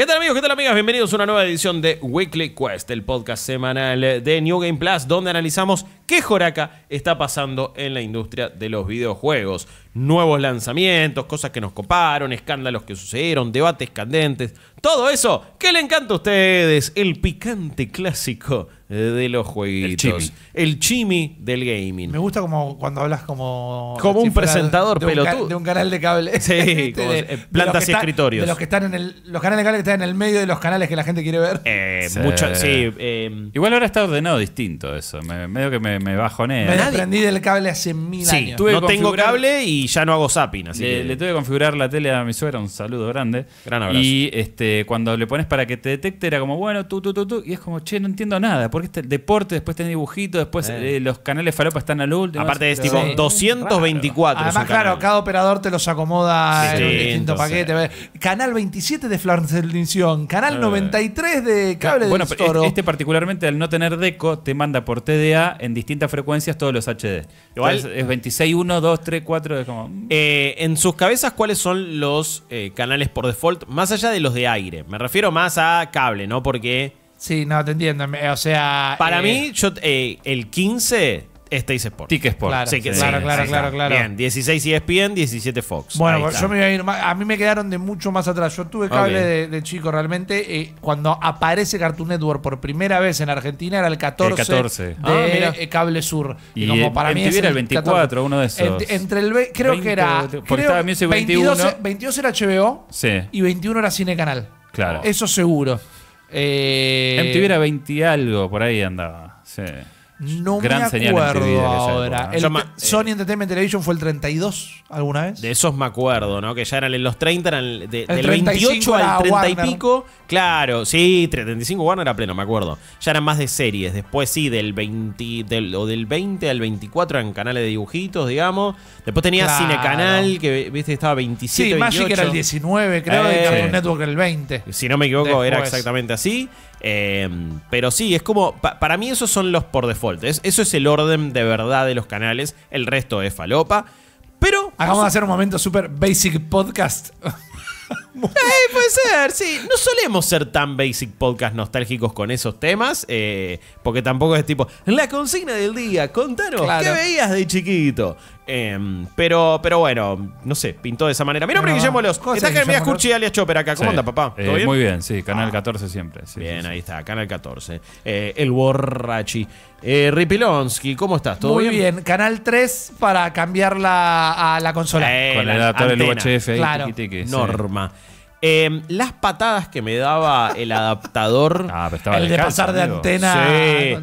¿Qué tal amigos? ¿Qué tal amigas? Bienvenidos a una nueva edición de Weekly Quest, el podcast semanal de New Game Plus, donde analizamos qué joraca está pasando en la industria de los videojuegos. Nuevos lanzamientos, cosas que nos coparon, escándalos que sucedieron, debates candentes, todo eso que le encanta a ustedes, el picante clásico eh, de los jueguitos. El chimi, del gaming. Me gusta como cuando hablas como. Como un presentador de un de un canal de cable. Sí, de, eh, plantas y escritorios. de los que están en Los canales de cable que están en el medio de los canales que la gente quiere ver. Eh, mucho, sí Igual ahora está ordenado distinto eso. medio que me, me bajoné. Me del cable hace mil años. no tengo cable y ya no hago zapping. le, tuve que configurar la tele a mi suegra, un saludo grande. Gran abrazo. Y este, cuando le pones para que te detecte, era como, bueno, tú, tú, tú, tú. Y es como, che, no entiendo nada porque este deporte, después tenés dibujito después eh. Eh, los canales falopa están al último. Aparte es tipo 224. Además, claro, cada operador te los acomoda en un distinto paquete. Canal 27 de Flancelinción, canal 93 eh. de Cable bueno, de Bueno, este particularmente al no tener deco te manda por TDA en distintas frecuencias todos los HD. Igual es 26 1 2 3 4 en sus cabezas cuáles son los canales por default más allá de los de aire. Me refiero más a cable, ¿no? Porque Sí, no, te entiendo. O sea. Para eh, mí, yo, eh, el 15 es Tic Sport. sí, claro, claro, claro, claro, Bien, 16 ESPN, 17 Fox. Bueno, pues, yo me a A mí me quedaron de mucho más atrás. Yo tuve cable de, chico realmente. Eh, cuando aparece Cartoon Network por primera vez en Argentina era el 14, el 14. de ah, Cable Sur. Y, como para mí era el 24, uno de esos. entre creo que era creo, 22, 21. 22 era HBO sí. y 21 era Cine Canal. Claro. Eso seguro. Eh... MTV era 20 algo, por ahí andaba. Sí. No me acuerdo ahora. Sony Entertainment Television fue el 32 alguna vez. De esos me acuerdo, ¿no? Que ya eran los 30, eran del 28 al 30 y pico. Claro, sí, 35 Warner era pleno, me acuerdo. Ya eran más de series. Después sí, del 20, del, o del 20 al 24 eran canales de dibujitos, digamos. Después tenía Cinecanal, Cine Canal, que viste, estaba 27. Sí, 28. Magic era el 19, creo, y eh. Cartoon Network el 20. Si no me equivoco, era exactamente así. Em, pero sí, es como, para mí esos son los por default. eso es el orden de verdad de los canales. El resto es falopa. Pero... Acabamos de hacer un momento súper basic podcast. hey, eh, puede ser, sí. No solemos ser tan basic podcast nostálgicos con esos temas, eh, porque tampoco es tipo, la consigna del día, contanos, ¿qué veías de chiquito? Em, pero, pero bueno, no sé, pintó de esa manera. Mi nombre es Guillermo Los. Está acá. ¿Cómo anda, papá? Eh, muy bien, sí, Canal 14 ah. siempre. Bien, ahí está, Canal 14. Eh, el Borrachi. Eh, Ripilonsky, ¿cómo estás? ¿Todo Muy bien? Canal 3 para cambiar a la consola. Eh, Con el adaptador del UHF ahí, Claro. Norma. Em, las patadas que me daba el adaptador. Ah, el de pasar de antena.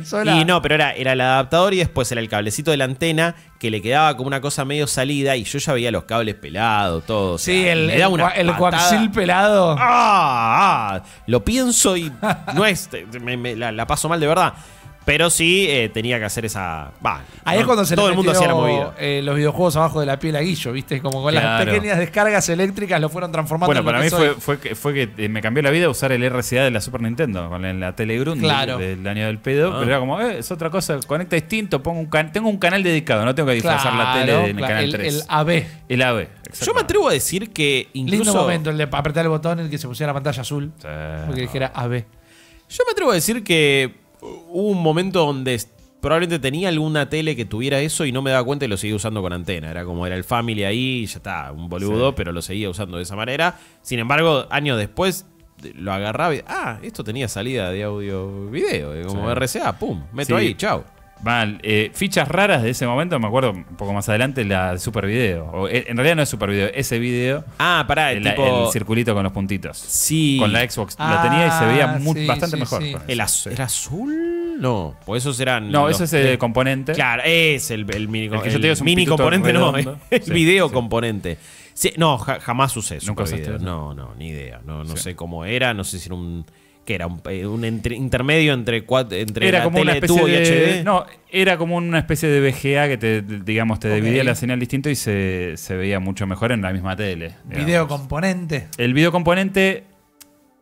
Sí. Y no, pero era, era el adaptador y después era el cablecito de la antena que le quedaba como una cosa medio salida y yo ya veía los cables pelados, todo. sí, el, el, pelado. Ah, ¡Ah! lo pienso y no es. Me, la, la paso mal de verdad. Pero sí eh, tenía que hacer esa. Ahí es cuando se todo el mundo hacía eh, los videojuegos abajo de la piel a Guillo, ¿viste? Como con las pequeñas descargas eléctricas lo fueron transformando bueno, en para mí Fue, que, fue que eh, me cambió la vida usar el RCA de la Super Nintendo, con la tele del, año del pedo. Ah. Pero era como, es otra cosa, conecta distinto, pongo tengo un canal dedicado, no tengo que disfrazar la tele el canal el, 3. El AB. El AB. Yo me atrevo a decir que incluso. Lindo momento, el de apretar el botón en el que se pusiera la pantalla azul. porque dijera AB. Yo me atrevo a decir que hubo un momento donde probablemente tenía alguna tele que tuviera eso y no me daba cuenta y lo seguía usando con antena. Era como era el Family ahí, ya está, un boludo, pero lo seguía usando de esa manera. Sin embargo, años después lo agarraba y, ah, esto tenía salida de audio video, como RCA, pum, meto ahí, chao. Mal. Eh, fichas raras de ese momento, me acuerdo un poco más adelante, la de Super Video. Eh, en realidad no es Super Video, ese video. Ah, pará, el, circulito con los puntitos. Sí. Con la Xbox. la tenía y se veía ah, bastante mejor. El azul. ¿Era azul? No, pues esos eran. No, ese es el componente. Claro, es el, mini, el mini componente, no. El video componente. no, jamás usé Nunca video. No, no, ni idea. No, no sé cómo era, no sé si era un que era un, eh, un intermedio entre, entre era la como una especie HD. No, era como una especie de VGA que te, digamos, te dividía la señal distinto y se, veía mucho mejor en la misma tele. ¿Video componente? El video componente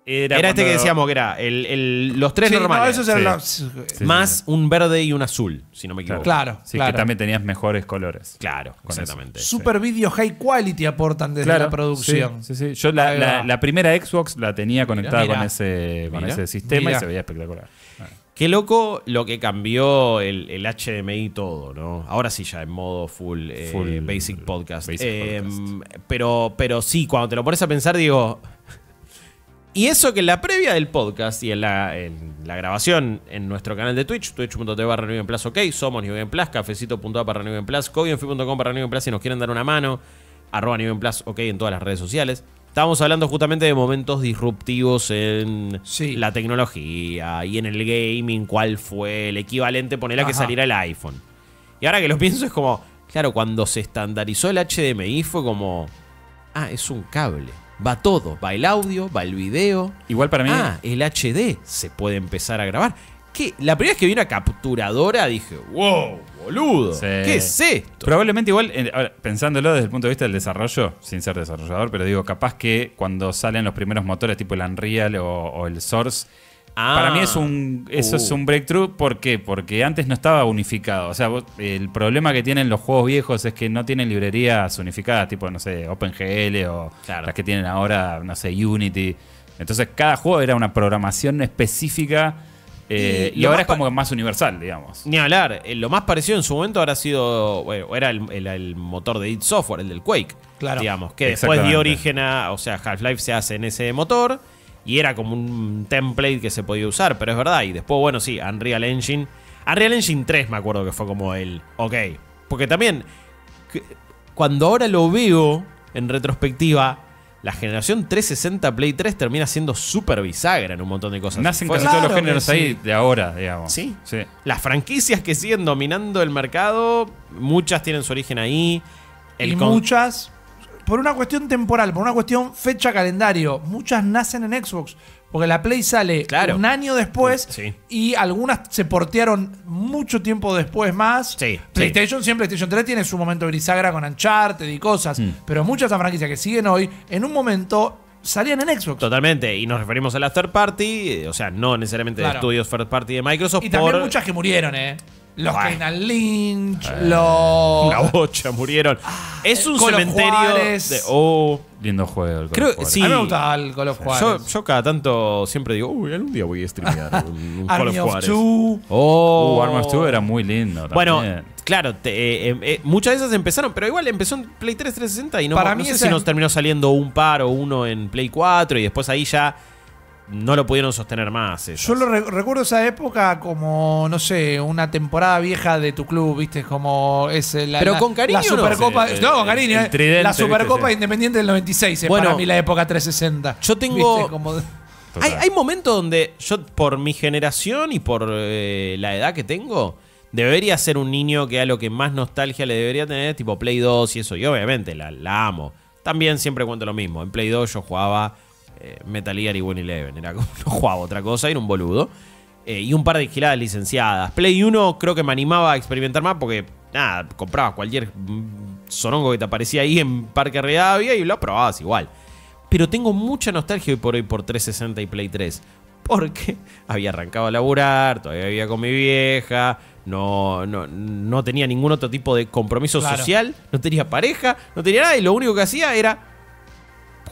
era, este que decíamos que era los tres normales. más un verde y un azul, si no me equivoco. Claro, claro. que también tenías mejores colores. Claro, exactamente. Super video high quality aportan desde la producción. Sí, sí. Yo la, primera Xbox la tenía conectada con ese, ese sistema y se veía espectacular. Ah. Qué loco lo que cambió el, HDMI todo, ¿no? Ahora sí ya en modo full, eh, basic podcast. Em, podcast. Pero, pero sí, cuando te lo pones a pensar, digo, y eso que en la previa del podcast y en la, grabación en nuestro canal de Twitch, twitch.tv barra New Plus, ok, somos New en Plus, cafecito.a barra New en Plus, barra Plus, si nos quieren dar una mano, arroba New en Plus, ok, en todas las redes sociales. Estábamos hablando justamente de momentos disruptivos en la tecnología y en el gaming, cuál fue el equivalente, poner a que saliera el iPhone. Y ahora que lo pienso es como, claro, cuando se estandarizó el HDMI fue como, ah, es un cable va todo, va el audio, va el video. Igual para mí. Ah, el HD se puede empezar a grabar. que La primera vez que vi una capturadora dije, wow, boludo, ¿qué es esto? Probablemente igual, eh, pensándolo desde el punto de vista del desarrollo, sin ser desarrollador, pero digo, capaz que cuando salen los primeros motores tipo el Unreal o el Source, para mí es ah. un, eso es uh. un breakthrough. ¿Por qué? Porque antes no estaba unificado. O sea, el problema que tienen los juegos viejos es que no tienen librerías unificadas, tipo, no sé, OpenGL o las que tienen ahora, no sé, Unity. Entonces, cada juego era una programación específica. Eh, y, ahora es como más universal, digamos. Ni hablar. Eh, lo más parecido en su momento habrá sido. Bueno, era el, motor de id Software, el del Quake. Claro. Digamos, que después dio origen a. O sea, Half-Life se hace en ese motor y era como un template que se podía usar, pero es verdad. Y después, bueno, sí, Unreal Engine. Unreal Engine 3 me acuerdo que fue como el, ok. Porque también, cuando ahora lo veo en retrospectiva, la generación 360 Play 3 termina siendo súper bisagra en un montón de cosas. Nacen casi todos los géneros ahí de ahora, digamos. ¿Sí? sí. Las franquicias que siguen dominando el mercado, muchas tienen su origen ahí. El y muchas por una cuestión temporal, por una cuestión fecha calendario, muchas nacen en Xbox. Porque la Play sale un año después y algunas se portearon mucho tiempo después más. PlayStation siempre, PlayStation 3 tiene su momento grisagra con Uncharted y cosas. Mm. Pero muchas franquicias que siguen hoy, en un momento salían en Xbox. Totalmente, y nos referimos a las third party, eh, o sea, no necesariamente estudios third party de Microsoft. Y también muchas que murieron, ¿eh? Los Buah. Lynch, eh, los. la bocha, murieron. Ah, es un cementerio. De, oh, lindo juego. El Creo, sí. A mí me gusta el Call of Juárez. Yo, cada tanto siempre digo, uy, algún día voy a streamear un, Call of Juárez. Two. Oh, uh, Army of era muy lindo. Bueno, claro, eh, eh, muchas de esas empezaron, pero igual empezó en Play 3 360 y no, Para mí no sé si nos terminó saliendo un par o uno en Play 4 y después ahí ya no lo pudieron sostener más. Yo lo recuerdo esa época como, no sé, una temporada vieja de tu club, ¿viste? Como es eh, la, Pero con cariño. Supercopa. No, con cariño. la Supercopa Independiente del 96. Eh, bueno, para mí la época 360. Yo tengo. Hay, momentos donde yo, por mi generación y por eh, la edad que tengo, debería ser un niño que a lo que más nostalgia le debería tener, tipo Play 2 y eso. Y obviamente la, la amo. También siempre cuento lo mismo. En Play 2 yo jugaba eh, Metal Gear y Win Eleven. Era como no jugaba otra cosa, era un boludo. Eh, y un par de giladas licenciadas. Play 1 creo que me animaba a experimentar más porque, nada, comprabas cualquier sonongo que te aparecía ahí en Parque Redavia. y lo probabas igual. Pero tengo mucha nostalgia hoy por hoy por 360 y Play 3. Porque había arrancado a laburar, todavía vivía con mi vieja, no, no, tenía ningún otro tipo de compromiso social, no tenía pareja, no tenía nada y lo único que hacía era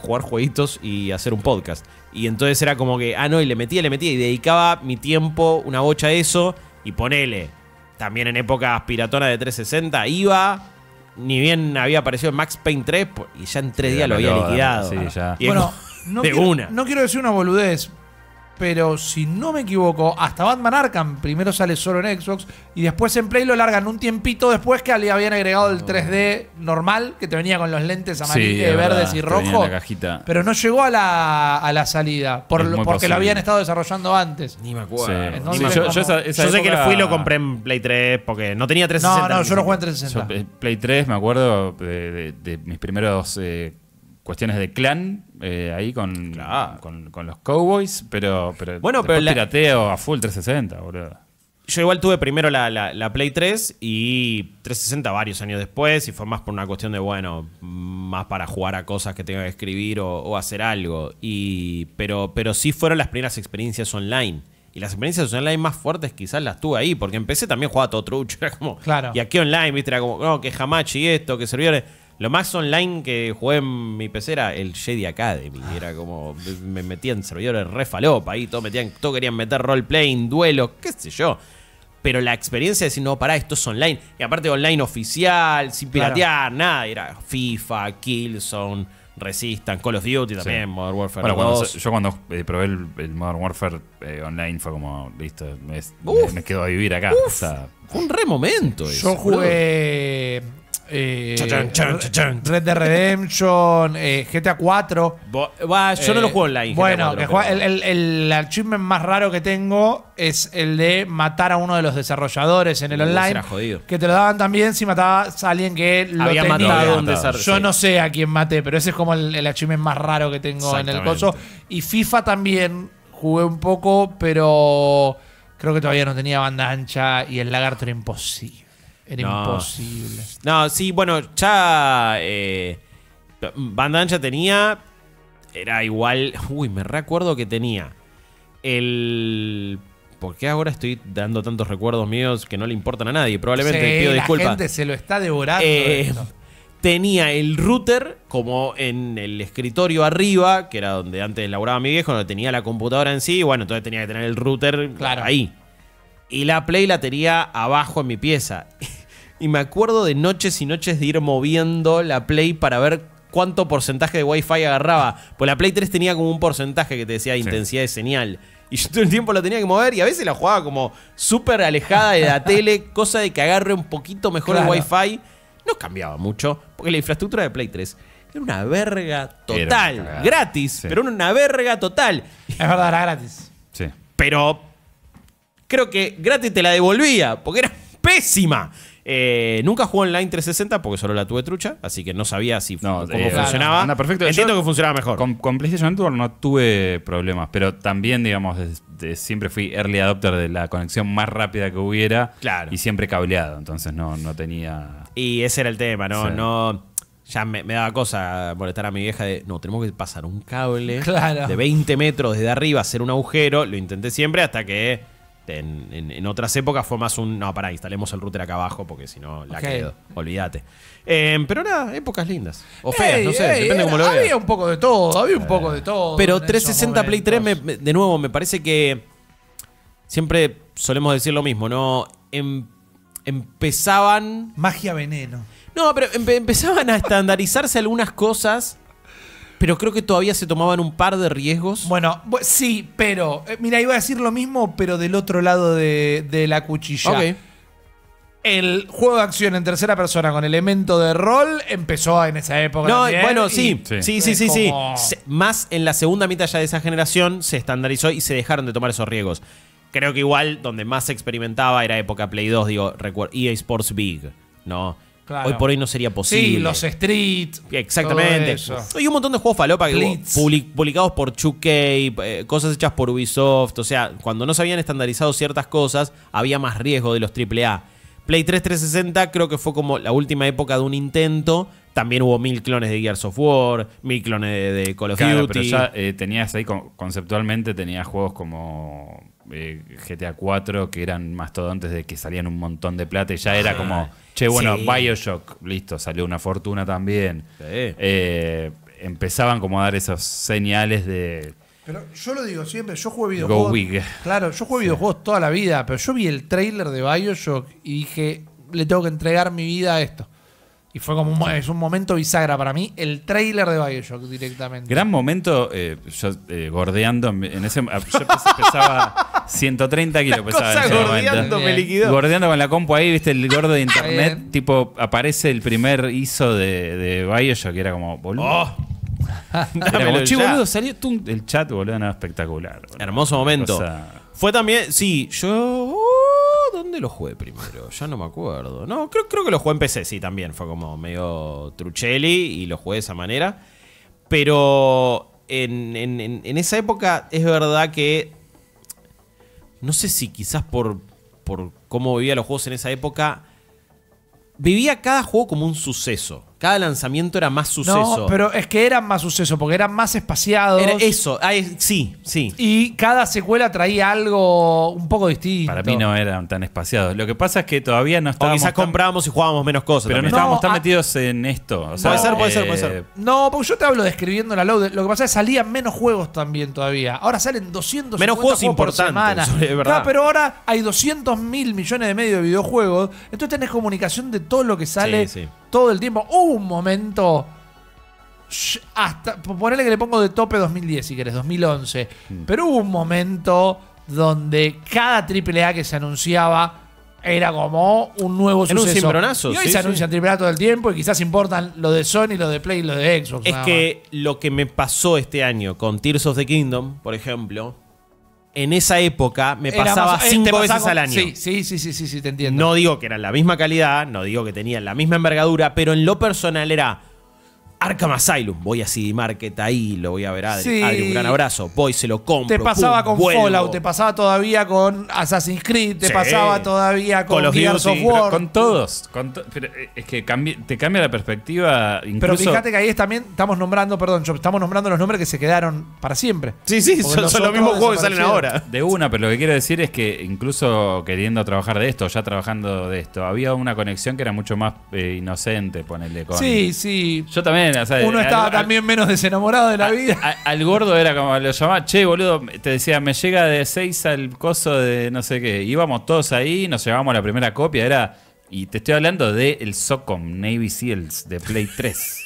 jugar jueguitos y hacer un podcast. Y entonces era como que, ah, no, y le metía, le metía, y dedicaba mi tiempo, una bocha a eso, y ponele. También en época aspiratona de 360, iba, ni bien había aparecido Max Payne 3, y ya en tres días lo había liquidado. Sí, ya. bueno, no No quiero decir una boludez, pero si no me equivoco, hasta Batman Arkham primero sale solo en Xbox y después en Play lo largan un tiempito después que le habían agregado el 3D ah, normal, que te venía con los lentes amarillos, verdes y rojos. Pero no llegó a la, salida, porque lo habían estado desarrollando antes. Ni me acuerdo. Yo, sé que lo fui y lo compré en Play 3 porque no tenía 360. No, no, yo lo jugué en 360. Eh, Play 3, me acuerdo de, mis primeros. Eh, cuestiones de clan eh, ahí con, con, los cowboys, pero, pero, bueno, pero pirateo a full 360, boludo. Yo igual tuve primero la, Play 3 y 360 varios años después y fue más por una cuestión de, bueno, más para jugar a cosas que tengo que escribir o, hacer algo. Y, pero, pero sí fueron las primeras experiencias online. Y las experiencias online más fuertes quizás las tuve ahí, porque empecé también jugaba todo trucho. Era como, claro. y aquí online, viste, era como, no, que Hamachi esto, que servidores. Lo más online que jugué en mi PC era el Jedi Academy. Ah. Era como. Me metían servidores re falopa ahí. Todo, todo querían meter roleplaying, duelo, qué sé yo. Pero la experiencia de decir, no, pará, esto es online. Y aparte, online oficial, sin piratear, nada. Era FIFA, Killzone, Resistance, Call of Duty también, Modern Warfare. Bueno, yo cuando eh, probé el, Modern Warfare eh, online fue como, listo, me, quedo a vivir acá. un re momento. Eso, yo jugué. Eh, Red Dead Redemption, eh, GTA 4. yo no lo juego online. Bueno, el, el, achievement más raro que tengo es el de matar a uno de los desarrolladores en el uh, online. Que te lo daban también si matabas a alguien que lo había matado Yo no sé a quién maté, pero ese es como el, achievement más raro que tengo en el coso. Y FIFA también jugué un poco, pero creo que todavía no tenía banda ancha y el lagarto era imposible. Era imposible. No, sí, bueno, ya. Banda eh, Ancha tenía. Era igual. Uy, me recuerdo que tenía. El. ¿Por qué ahora estoy dando tantos recuerdos míos que no le importan a nadie? Probablemente pido disculpas. La gente se lo está devorando. Eh, tenía el router como en el escritorio arriba, que era donde antes laburaba mi viejo, Donde tenía la computadora en sí. Bueno, entonces tenía que tener el router claro. ahí. Y la Play la tenía abajo en mi pieza. y me acuerdo de noches y noches de ir moviendo la Play para ver cuánto porcentaje de Wi-Fi agarraba. Pues la Play 3 tenía como un porcentaje que te decía de intensidad de señal. Y yo todo el tiempo la tenía que mover y a veces la jugaba como súper alejada de la tele, cosa de que agarre un poquito mejor el Wi-Fi. No cambiaba mucho, porque la infraestructura de Play 3 era una verga total. gratis, pero pero una verga total. Es verdad, era gratis. Sí. Pero creo que gratis te la devolvía, porque era pésima. Eh, nunca jugué online 360 porque solo la tuve trucha, así que no sabía si cómo eh, funcionaba. perfecto. Entiendo que funcionaba mejor. Con, PlayStation Network no tuve problemas, pero también, digamos, siempre fui early adopter de la conexión más rápida que hubiera. Claro. Y siempre cableado, entonces no, no tenía. Y ese era el tema, ¿no? No ya me, daba cosa molestar a mi vieja de, no, tenemos que pasar un cable de 20 metros desde arriba, hacer un agujero. Lo intenté siempre hasta que en, otras épocas fue más un. No, pará, instalemos el router acá abajo porque si no la quedo. Olvídate. Em, pero nada, épocas lindas. O feas, no sé, depende cómo lo veas. Había un poco de todo, había un poco de eh, todo. Pero 360 Play 3, de nuevo, me parece que. Siempre solemos decir lo mismo, ¿no? Em, empezaban. Magia veneno. No, pero empezaban a estandarizarse algunas cosas pero creo que todavía se tomaban un par de riesgos. Bueno, sí, pero. Eh, mira, iba a decir lo mismo, pero del otro lado de, la cuchilla. El juego de acción en tercera persona con elemento de rol empezó en esa época. No, bueno, sí, sí, sí, sí, sí, Más en la segunda mitad ya de esa generación se estandarizó y se dejaron de tomar esos riesgos. Creo que igual donde más se experimentaba era época Play 2, digo, EA Sports Big, ¿no? Hoy por hoy no sería posible. Sí, los Street. Exactamente. Hay un montón de juegos falopa publicados por 2 eh, cosas hechas por Ubisoft. O sea, cuando no se habían estandarizado ciertas cosas, había más riesgo de los AAA. Play 3 360 creo que fue como la última época de un intento. También hubo mil clones de Gears of War, mil clones de, Call of Duty. Pero ya eh, tenías ahí, conceptualmente, tenías juegos como eh, GTA 4 que eran más todo antes de que salían un montón de plata y ya era ah, como, che, bueno, Bioshock, listo, salió una fortuna también. Eh, empezaban como a dar esos señales de... Pero yo lo digo siempre, yo juego videojuegos. Claro, yo juego videojuegos toda la vida, pero yo vi el trailer de Bioshock y dije, le tengo que entregar mi vida a esto. Y fue como un, es un momento bisagra para mí, el trailer de Bioshock directamente. Gran momento, eh, yo eh, gordeando, en ese, ah, yo pesaba 130 kilos. pesaba gordeando Gordeando con la compu ahí, viste el gordo de internet, tipo aparece el primer ISO de, de Bioshock, que era como, boludo. Oh. boludo, salió el chat, boludo, nada espectacular. Hermoso momento. Fue también, sí, yo lo jugué primero? Ya no me acuerdo. No, creo, creo que lo jugué en PC, sí, también. Fue como medio truchelli y lo jugué de esa manera. Pero en, esa época es verdad que... No sé si quizás por, por cómo vivía los juegos en esa época... Vivía cada juego como un suceso. Cada lanzamiento era más suceso. No, pero es que eran más suceso, porque eran más espaciados. Era eso, sí, sí. Y cada secuela traía algo un poco distinto. Para mí no eran tan espaciados. Lo que pasa es que todavía no estábamos. quizás comprábamos y jugábamos menos cosas. Pero no estábamos tan metidos en esto. puede ser, puede ser, puede ser. Eh, no, porque yo te hablo describiendo la load. Lo que pasa es que salían menos juegos también todavía. Ahora salen 200 Menos juegos, importantes. Verdad. No, pero ahora hay 200 mil millones de medios de videojuegos. Entonces tenés comunicación de todo lo que sale. Sí, sí todo el tiempo. Hubo un momento. Hasta. Ponele que le pongo de tope 2010, si querés, 2011. Mm. Pero hubo un momento donde cada AAA que se anunciaba era como un nuevo Era suceso. y hoy se anuncian AAA todo el tiempo y quizás importan lo de Sony, lo de Play y lo de Xbox. Es que lo que me pasó este año con Tears of the Kingdom, por ejemplo, en esa época me pasaba eh, cinco veces al año. sí, sí, sí, sí, sí, te entiendo. No digo que eran la misma calidad, no digo que tenían la misma envergadura, pero en lo personal era Arkham Asylum. Voy a CD Market ahí, lo voy a ver a un gran abrazo. Voy, se lo compro. Te pasaba con Fallout, te pasaba todavía con Assassin's Creed, te pasaba todavía con, con los Gears of War. Con todos. Eh, es que te cambia la perspectiva. Incluso pero fíjate que ahí también estamos nombrando, perdón, estamos nombrando los nombres que se quedaron para siempre. Sí, sí, son, los mismos juegos que salen ahora. De una, pero lo que quiero decir es que incluso queriendo trabajar de esto, ya trabajando de esto, había una conexión que era mucho más eh, inocente, ponerle con. Sí, sí. Yo también uno estaba también menos desenamorado de la vida. al gordo era como lo llamaba, che, boludo, te decía, me llega de 6 al coso de no sé qué. Íbamos todos ahí, nos llevamos la primera copia, era. Y te estoy hablando de el SOCOM Navy SEALs de Play 3.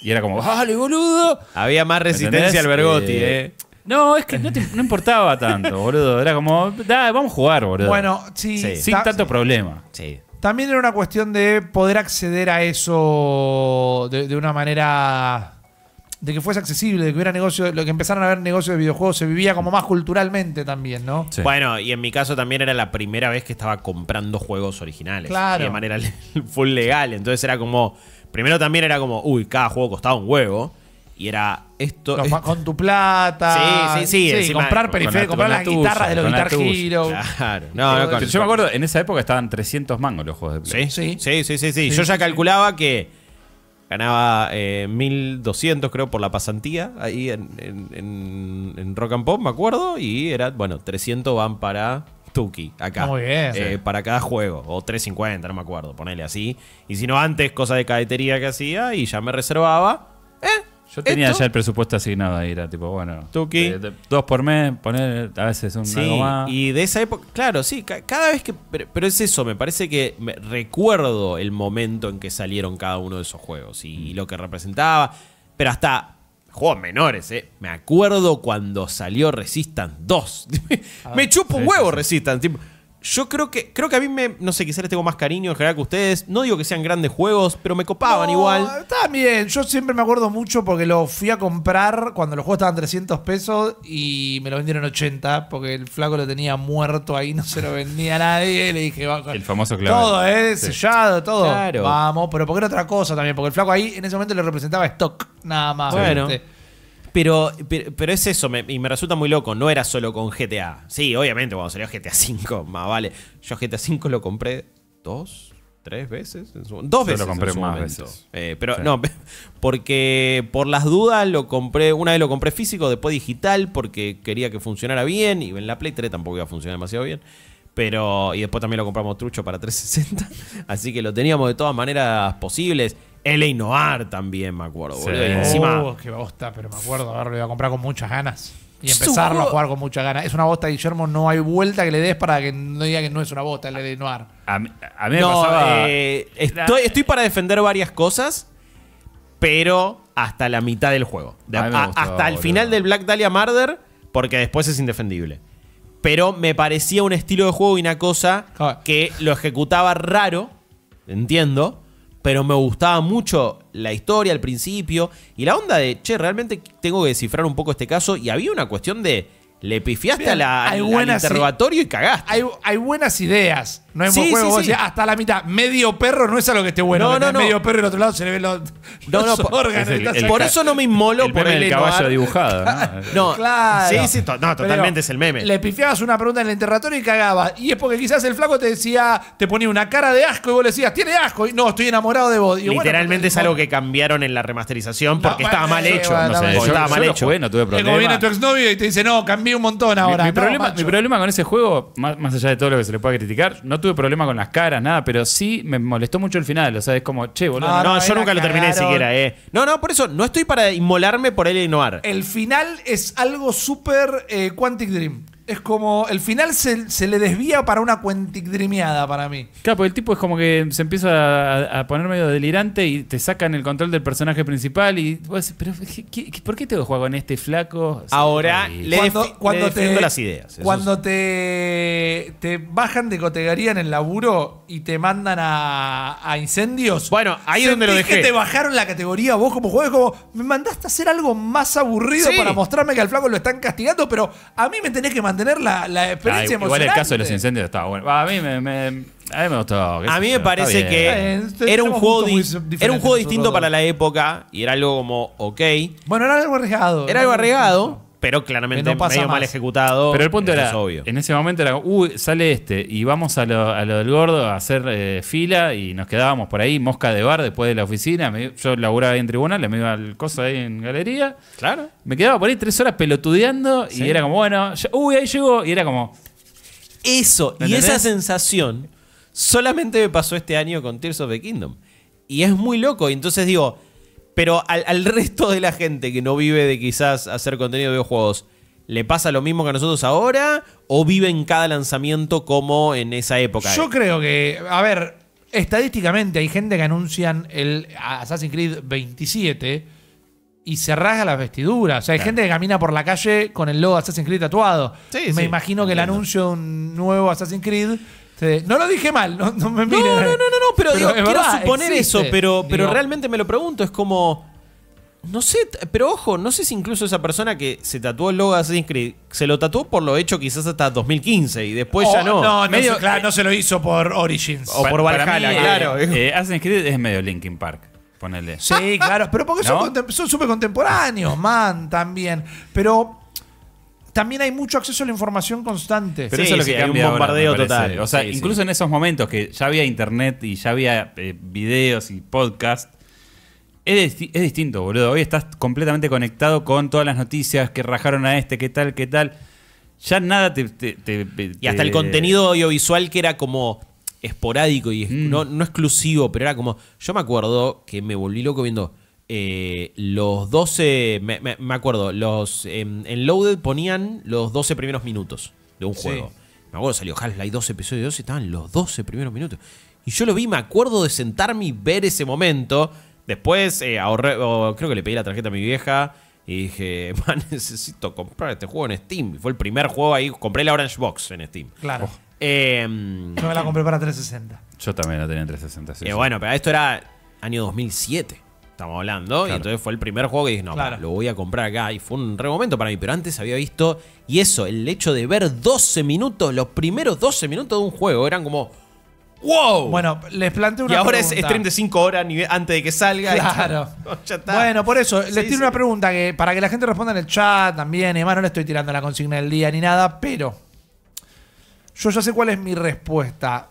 Y era como, ¡vale, boludo! Había más resistencia al Bergotti, eh, eh. No, es que no, importaba tanto, boludo. Era como, vamos a jugar, boludo. Bueno, sí. sin tanto problema. Sí. También era una cuestión de poder acceder a eso de, una manera de que fuese accesible, de que hubiera negocio, lo que empezaron a haber negocios de videojuegos, se vivía como más culturalmente también, ¿no? Bueno, y en mi caso también era la primera vez que estaba comprando juegos originales. De manera full legal. Entonces era como. Primero también era como, uy, cada juego costaba un huevo. Y era esto. Con tu plata. Sí, sí, sí. comprar periféricos, comprar las guitarras de los Guitar Hero. Claro. No, yo me acuerdo, en esa época estaban 300 mangos los juegos de Play. Sí, sí, sí. sí, yo ya calculaba que ganaba 1200 eh, creo por la pasantía ahí en, en, Rock and Pop, me acuerdo, y era, bueno, 300 van para Tuki, acá. Muy bien. Eh, para cada juego, o 350, no me acuerdo, ponele así. Y si no antes, cosa de cadetería que hacía y ya me reservaba. ¿Eh? Yo tenía ya el presupuesto asignado ahí, era tipo, bueno, Tuki. dos por mes, poner a veces un algo más. Y de esa época, claro, sí, cada vez que. Pero, es eso, me parece que recuerdo el momento en que salieron cada uno de esos juegos y, mm. lo que representaba. Pero hasta juegos menores, ¿eh? Me acuerdo cuando salió Resistance 2. Ah, me, chupo un huevo Resistance, tipo. Yo creo que, creo que a mí me, no sé, quizás les tengo más cariño en general que ustedes. No digo que sean grandes juegos, pero me copaban no, igual. También, yo siempre me acuerdo mucho porque lo fui a comprar cuando los juegos estaban 300 pesos y me lo vendieron 80 porque el flaco lo tenía muerto ahí, no se lo vendía a nadie. Le dije, vamos. El famoso clave. Todo, ¿eh? Sellado, todo. Claro. Vamos, pero porque era otra cosa también, porque el flaco ahí en ese momento le representaba stock, nada más. Bueno. Pero, es eso, y me resulta muy loco, no era solo con GTA. Sí, obviamente, cuando salió GTA V, más vale. Yo GTA V lo compré dos, tres veces. dos veces. lo compré más veces. Eh, pero no, porque por las dudas lo compré, una vez lo compré físico, después digital, porque quería que funcionara bien, y en la Play 3 tampoco iba a funcionar demasiado bien. Pero, y después también lo compramos trucho para 360. Así que lo teníamos de todas maneras posibles. LA Noir también, me acuerdo, sí. boludo. Oh, bosta, pero me acuerdo lo iba a comprar con muchas ganas. Y empezarlo a jugar con muchas ganas. Es una bosta, Guillermo. No hay vuelta que le des para que no diga que no es una bosta el LA A mí, me no, pasaba. Eh, estoy, para defender varias cosas, pero hasta la mitad del juego. hasta el final del Black Dahlia Murder, porque después es indefendible. Pero me parecía un estilo de juego y una cosa ah. que lo ejecutaba raro, entiendo, pero me gustaba mucho la historia al principio y la onda de, che, realmente tengo que descifrar un poco este caso y había una cuestión de le pifiaste la, al, interrogatorio y cagaste. Hay, buenas ideas. No hay muy juego. hasta la mitad. Medio perro no es algo que esté bueno. No, Medio perro y al otro lado se le ven los, órganos. por eso no me inmolo el por meme el caballo dibujado. ¿no? claro. Sí, sí, no, totalmente es el meme. Le pifiabas una pregunta en el interrogatorio y cagabas. Y es porque quizás el flaco te decía, te ponía una cara de asco y vos le decías, tiene asco. Y no, estoy enamorado de vos. Literalmente es algo que cambiaron en la remasterización porque estaba mal hecho. No estaba mal hecho. Bueno, tuve problemas. viene tu exnovio y te dice, no, cambié un montón ahora. Mi, problema, con ese juego, más, allá de todo lo que se le pueda criticar, no tuve problema con las caras, nada, pero sí me molestó mucho el final. O sea, es como, che, boludo. No, yo nunca lo terminé siquiera, eh. No, no, por eso no estoy para inmolarme por él y innovar. El final es algo súper eh, Quantic Dream es como. El final se, le desvía para una cuenticdrimeada para mí. Claro, porque el tipo es como que se empieza a, poner medio delirante y te sacan el control del personaje principal y vos decís, pero por qué tengo que jugar con este flaco? Ahora le cuando, cuando te, las ideas. Cuando te, te bajan de cotegaría en el laburo y te mandan a, a incendios. Bueno, ahí es donde lo dejé. te bajaron la categoría vos como jueves, como me mandaste a hacer algo más aburrido para mostrarme que al flaco lo están castigando, pero a mí me tenés que mandar Tener la, ah, experiencia ah, Igual el caso de los incendios estaba bueno. A mí me, me, a mí me gustó. A mí me parece que era un, juego era un juego distinto para la época y era algo como, ok. Bueno, era algo arriesgado. Era algo arriesgado pero claramente no medio mal ejecutado. Pero el punto era, en ese momento era, uy, uh, sale este, y vamos a lo, del gordo a hacer eh, fila y nos quedábamos por ahí, mosca de bar después de la oficina. yo laburaba ahí en tribunal, me iba al cosa ahí en galería. Claro. Me quedaba por ahí tres horas pelotudeando y era como, bueno, uy, ahí llegó. Y era como... Eso, y esa sensación solamente me pasó este año con Tears of the Kingdom. Y es muy loco, y entonces digo pero al, resto de la gente que no vive de quizás hacer contenido de videojuegos, ¿le pasa lo mismo que a nosotros ahora? ¿O vive en cada lanzamiento como en esa época? Yo creo que, a ver, estadísticamente hay gente que anuncian el Assassin's Creed 27 y se rasga las vestiduras. O sea, hay gente que camina por la calle con el logo Assassin's Creed tatuado. Me imagino que el anuncio de un nuevo Assassin's Creed este, no lo dije mal, no, me miren. No, no, no, no, pero, digo, quiero suponer eso, pero, pero realmente me lo pregunto. Es como. No sé, pero ojo, no sé si incluso esa persona que se tatuó el logo de Assassin's Creed se lo tatuó por lo hecho quizás hasta 2015 y después oh, ya no. No, no, claro, no se lo hizo por Origins. O por Valhalla, eh, claro. Eh, Assassin's Creed es medio Linkin Park. Ponele. Sí, claro, pero porque son súper contemporáneos, man, también. Pero también hay mucho acceso a la información constante. Pero eso es lo que hay un bombardeo total. O sea, incluso en esos momentos que ya había internet y ya había eh, videos y podcasts. es, distinto, boludo. Hoy estás completamente conectado con todas las noticias que rajaron a este, qué tal, qué tal. Ya nada te... y hasta el contenido audiovisual que era como esporádico y mm. no, no exclusivo, pero era como... Yo me acuerdo que me volví loco viendo eh, los 12, me, acuerdo, los em, en Loaded ponían los 12 primeros minutos de un juego. Me acuerdo, salió Half-Life 12 episodios 12 estaban los 12 primeros minutos. Y yo lo vi, me acuerdo de sentarme y ver ese momento. Después eh, ahorré, creo que le pedí la tarjeta a mi vieja y dije, necesito comprar este juego en Steam. Y fue el primer juego ahí, compré la Orange Box en Steam. Claro. Oh. Em, yo me la compré para 360. Yo también la tenía en 360. Eh, bueno, pero esto era año 2007 estamos hablando. Y entonces fue el primer juego que dije, no, lo voy a comprar acá. Y fue un re momento para mí. Pero antes había visto, y eso, el hecho de ver 12 minutos, los primeros 12 minutos de un juego, eran como. ¡Wow! Bueno, les planteo una pregunta. Y ahora es stream de 5 horas antes de que salga. Claro. Bueno, por eso, les tiro una pregunta que para que la gente responda en el chat también. Y Además, no le estoy tirando la consigna del día ni nada, pero. Yo ya sé cuál es mi respuesta.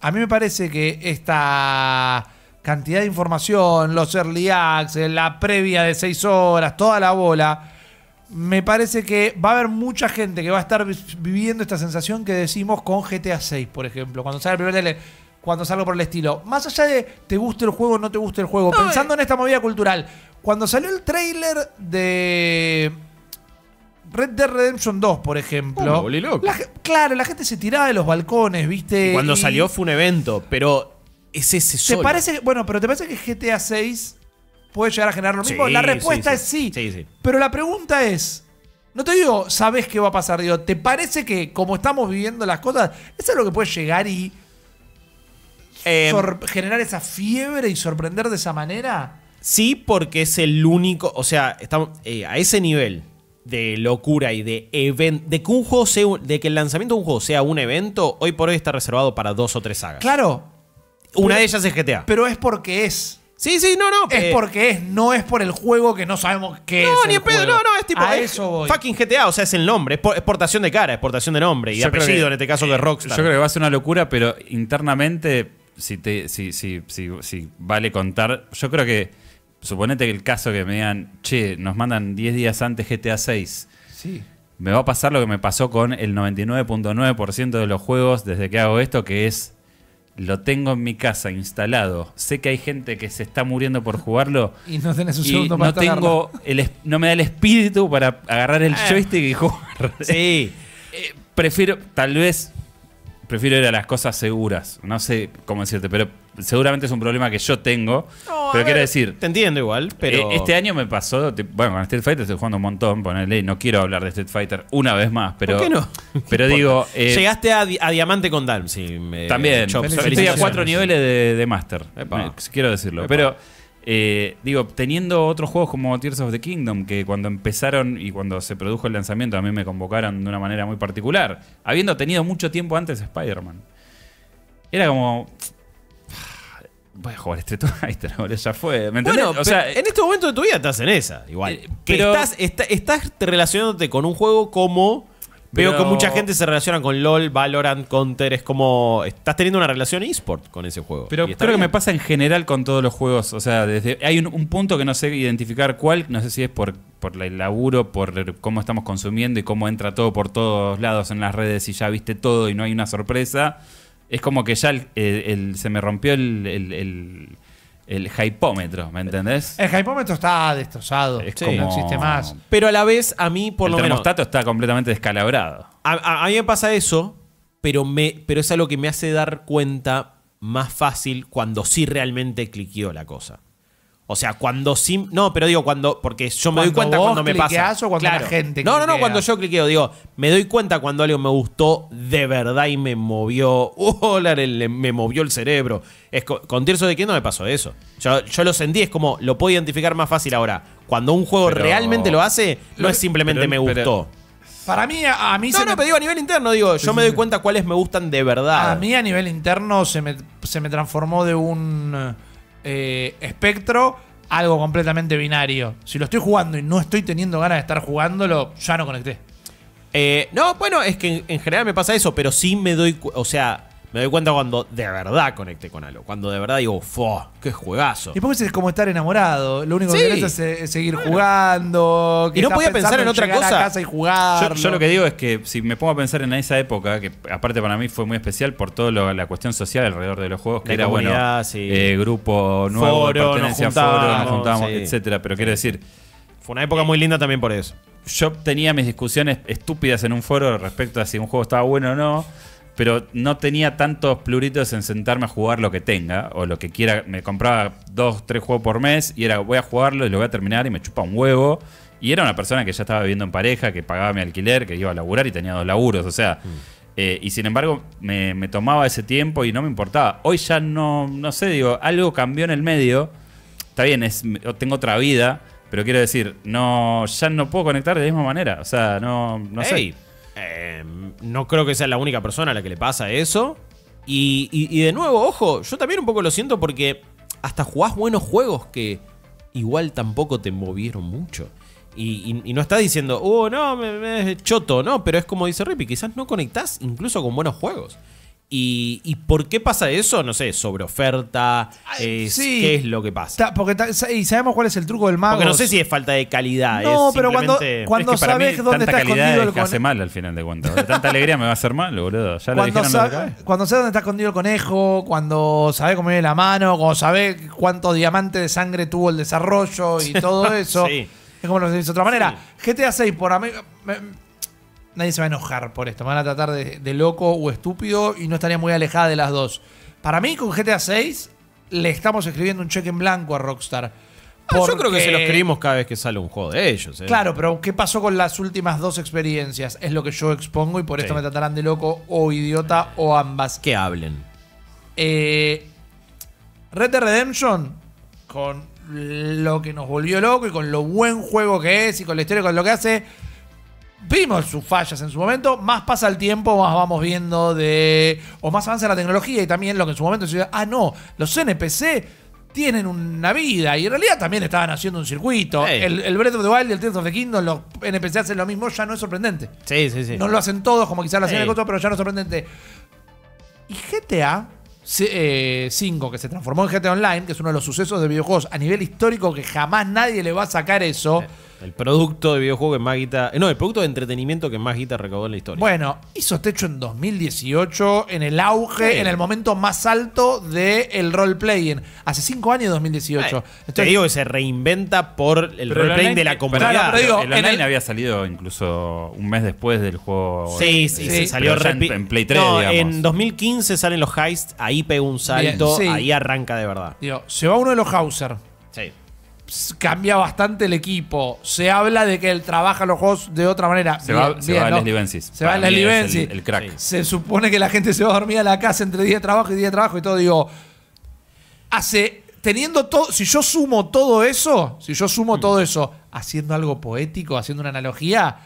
A mí me parece que esta cantidad de información, los early access, la previa de 6 horas, toda la bola. Me parece que va a haber mucha gente que va a estar viviendo esta sensación que decimos con GTA 6, por ejemplo. Cuando sale el primer tele, cuando salgo por el estilo. Más allá de te guste el juego o no te guste el juego, pensando eh. en esta movida cultural, cuando salió el trailer de Red Dead Redemption 2, por ejemplo. Uh, loco. claro, la gente se tiraba de los balcones, ¿viste? cuando salió fue un evento, pero es ese parece, bueno, pero ¿te parece que GTA 6 puede llegar a generar lo mismo? la respuesta es sí. Pero la pregunta es, no te digo, sabes qué va a pasar, Dios ¿te parece que como estamos viviendo las cosas, eso es lo que puede llegar y em. generar esa fiebre y sorprender de esa manera? Sí, porque es el único, o sea, estamos eh, a ese nivel de locura y de evento de que de que el lanzamiento de un juego sea un evento, hoy por hoy está reservado para dos o tres sagas. Claro, una de ellas es GTA. Pero es porque es. Sí, sí, no, no. Es eh. porque es, no es por el juego que no sabemos qué es. No, ni pedo, no, no, es tipo. eso Fucking GTA, o sea, es el nombre, es exportación de cara, exportación de nombre y apellido, en este caso de eh, Rockstar. Yo creo que va a ser una locura, pero internamente, si, te, si, si, si, si vale contar, yo creo que. Suponete que el caso que me digan, che, nos mandan 10 días antes GTA 6. Sí. Me va a pasar lo que me pasó con el 99.9% de los juegos desde que hago esto, que es lo tengo en mi casa instalado, sé que hay gente que se está muriendo por jugarlo. y no tenés un segundo no, tengo el, no me da el espíritu para agarrar el eh. joystick y jugar. Sí. Eh, prefiero, tal vez, prefiero ir a las cosas seguras. No sé cómo decirte, pero seguramente es un problema que yo tengo. pero quiero decir. Te entiendo igual, eh, pero. este año me pasó. Bueno, con Street Fighter estoy jugando un montón, ponele. No quiero hablar de Street Fighter una vez más, pero. ¿Por qué no? Pero digo. Eh, llegaste a, Diamante con Dalm, sí. también. estoy a cuatro niveles de, de Master. Quiero decirlo. Pero. Eh, digo, teniendo otros juegos como Tears of the Kingdom, que cuando empezaron y cuando se produjo el lanzamiento a mí me convocaron de una manera muy particular, habiendo tenido mucho tiempo antes Spider-Man. Era como, voy a jugar ya fue. ¿Me Bueno, o sea, en este momento de tu vida estás en esa, igual. Eh, estás, relacionándote con un juego como. veo que mucha gente se relaciona con LOL, Valorant, Counter. Es como. Estás teniendo una relación eSport con ese juego. Pero creo que me pasa en general con todos los juegos. O sea, desde, hay un, punto que no sé identificar cuál. No sé si es por, por el laburo, por cómo estamos consumiendo y cómo entra todo por todos lados en las redes y ya viste todo y no hay una sorpresa es como que ya se me rompió el, el hypómetro, ¿me entendés? El hypómetro está destrozado. No existe más. Pero a la vez, a mí, por lo menos. El termostato está completamente descalabrado. A, mí me pasa eso, pero, me, pero es algo que me hace dar cuenta más fácil cuando sí realmente cliqueó la cosa. O sea, cuando sí. No, pero digo cuando. Porque yo me doy cuenta cuando me pasa. O cuando la gente no, no, no, cuando yo cliqueo, digo, me doy cuenta cuando algo me gustó de verdad y me movió. Hola, oh, me movió el cerebro. Es, con Tierzo de quién no me pasó eso. Yo, yo, lo sentí, es como, lo puedo identificar más fácil ahora. Cuando un juego realmente lo hace, no es simplemente me gustó. para mí, a, mí no, se No, pero digo a nivel interno, digo, yo me doy cuenta cuáles me gustan de verdad. A mí a nivel interno se me, se me transformó de un eh, espectro, algo completamente binario. Si lo estoy jugando y no estoy teniendo ganas de estar jugándolo, ya no conecté. Eh, no, bueno, es que en, general me pasa eso, pero sí me doy. O sea, me doy cuenta cuando de verdad conecté con algo. Cuando de verdad digo, ¡fo! ¡Qué juegazo! Y después es como estar enamorado. Lo único que querés eh, es seguir jugando. y no podía pensar en, otra cosa. A casa y yo, yo, lo que digo es que si me pongo a pensar en esa época, que aparte para mí fue muy especial por toda la cuestión social alrededor de los juegos, que era bueno, eh, grupo nuevo, pertenencia nos nos juntábamos, etcétera. Pero quiero decir. Fue una época muy linda también por eso. Yo tenía mis discusiones estúpidas en un foro respecto a si un juego estaba bueno o no pero no tenía tantos pluritos en sentarme a jugar lo que tenga o lo que quiera. Me compraba dos, tres juegos por mes y era voy a jugarlo y lo voy a terminar y me chupa un huevo. Y era una persona que ya estaba viviendo en pareja, que pagaba mi alquiler, que iba a laburar y tenía dos laburos, o sea. Mm. Eh, y sin embargo, me, tomaba ese tiempo y no me importaba. Hoy ya no, no sé, digo, algo cambió en el medio. Está bien, es, tengo otra vida, pero quiero decir, no, ya no puedo conectar de la misma manera. O sea, no, no sé. Em, no creo que sea la única persona a la que le pasa eso. Y, de nuevo, ojo, yo también un poco lo siento porque hasta jugás buenos juegos que igual tampoco te movieron mucho. Y, no estás diciendo, oh, no, me, me, choto, no, pero es como dice Rippy, quizás no conectás incluso con buenos juegos. ¿Y, por qué pasa eso? No sé, sobre oferta. ¿Qué es lo que pasa? porque y sabemos cuál es el truco del mago. Porque no sé si es falta de calidad. No, pero cuando, cuando sabes dónde está escondido el conejo. hace mal al final de cuentas. tanta alegría me va a hacer mal, boludo. Ya cuando, cuando sabes dónde está escondido el conejo, cuando sabes cómo viene la mano, cuando sabes cuánto diamante de sangre tuvo el desarrollo y todo eso. sí. Es como lo se dice de otra manera. GTA 6, por a mí nadie se va a enojar por esto. Me van a tratar de, loco o estúpido y no estaría muy alejada de las dos. Para mí, con GTA VI, le estamos escribiendo un cheque en blanco a Rockstar. Ah, yo creo que se lo escribimos cada vez que sale un juego de ellos. Eh. Claro, pero ¿qué pasó con las últimas dos experiencias? Es lo que yo expongo y por esto me tratarán de loco o idiota o ambas. Que hablen. Eh, Red Dead Redemption, con lo que nos volvió loco y con lo buen juego que es y con la historia, con lo que hace, vimos sus fallas en su momento, más pasa el tiempo, más vamos viendo de. o más avanza la tecnología y también lo que en su momento se decía, ah, no, los NPC tienen una vida y en realidad también estaban haciendo un circuito. El, el, Breath of the Wild y el Tears of the Kingdom, los NPC hacen lo mismo, ya no es sorprendente. Sí, sí, sí. No lo hacen todos como quizás lo hacían el otro, pero ya no es sorprendente. Y GTA V eh, que se transformó en GTA Online, que es uno de los sucesos de videojuegos a nivel histórico que jamás nadie le va a sacar eso. El producto de videojuego que más guita. Eh, no, el producto de entretenimiento que más guita recaudó en la historia. Bueno, hizo techo este en 2018, en el auge, en el momento más alto del role roleplaying. Hace cinco años, 2018. Te digo que se reinventa por el roleplaying de la comunidad. el online había salido incluso un mes después del juego. Sí, eh, sí, eh, Se salió en, Play 3, En 2015 salen los heists, ahí pega un salto, ahí arranca de verdad. se va uno de los Hauser. Sí cambia bastante el equipo. Se habla de que él trabaja los juegos de otra manera. Se va, a Se va a la El, crack. Se supone que la gente se va a dormir a la casa entre día de trabajo y día de trabajo y todo. Digo, hace. Teniendo todo. Si yo sumo todo eso, si yo sumo mm. todo eso haciendo algo poético, haciendo una analogía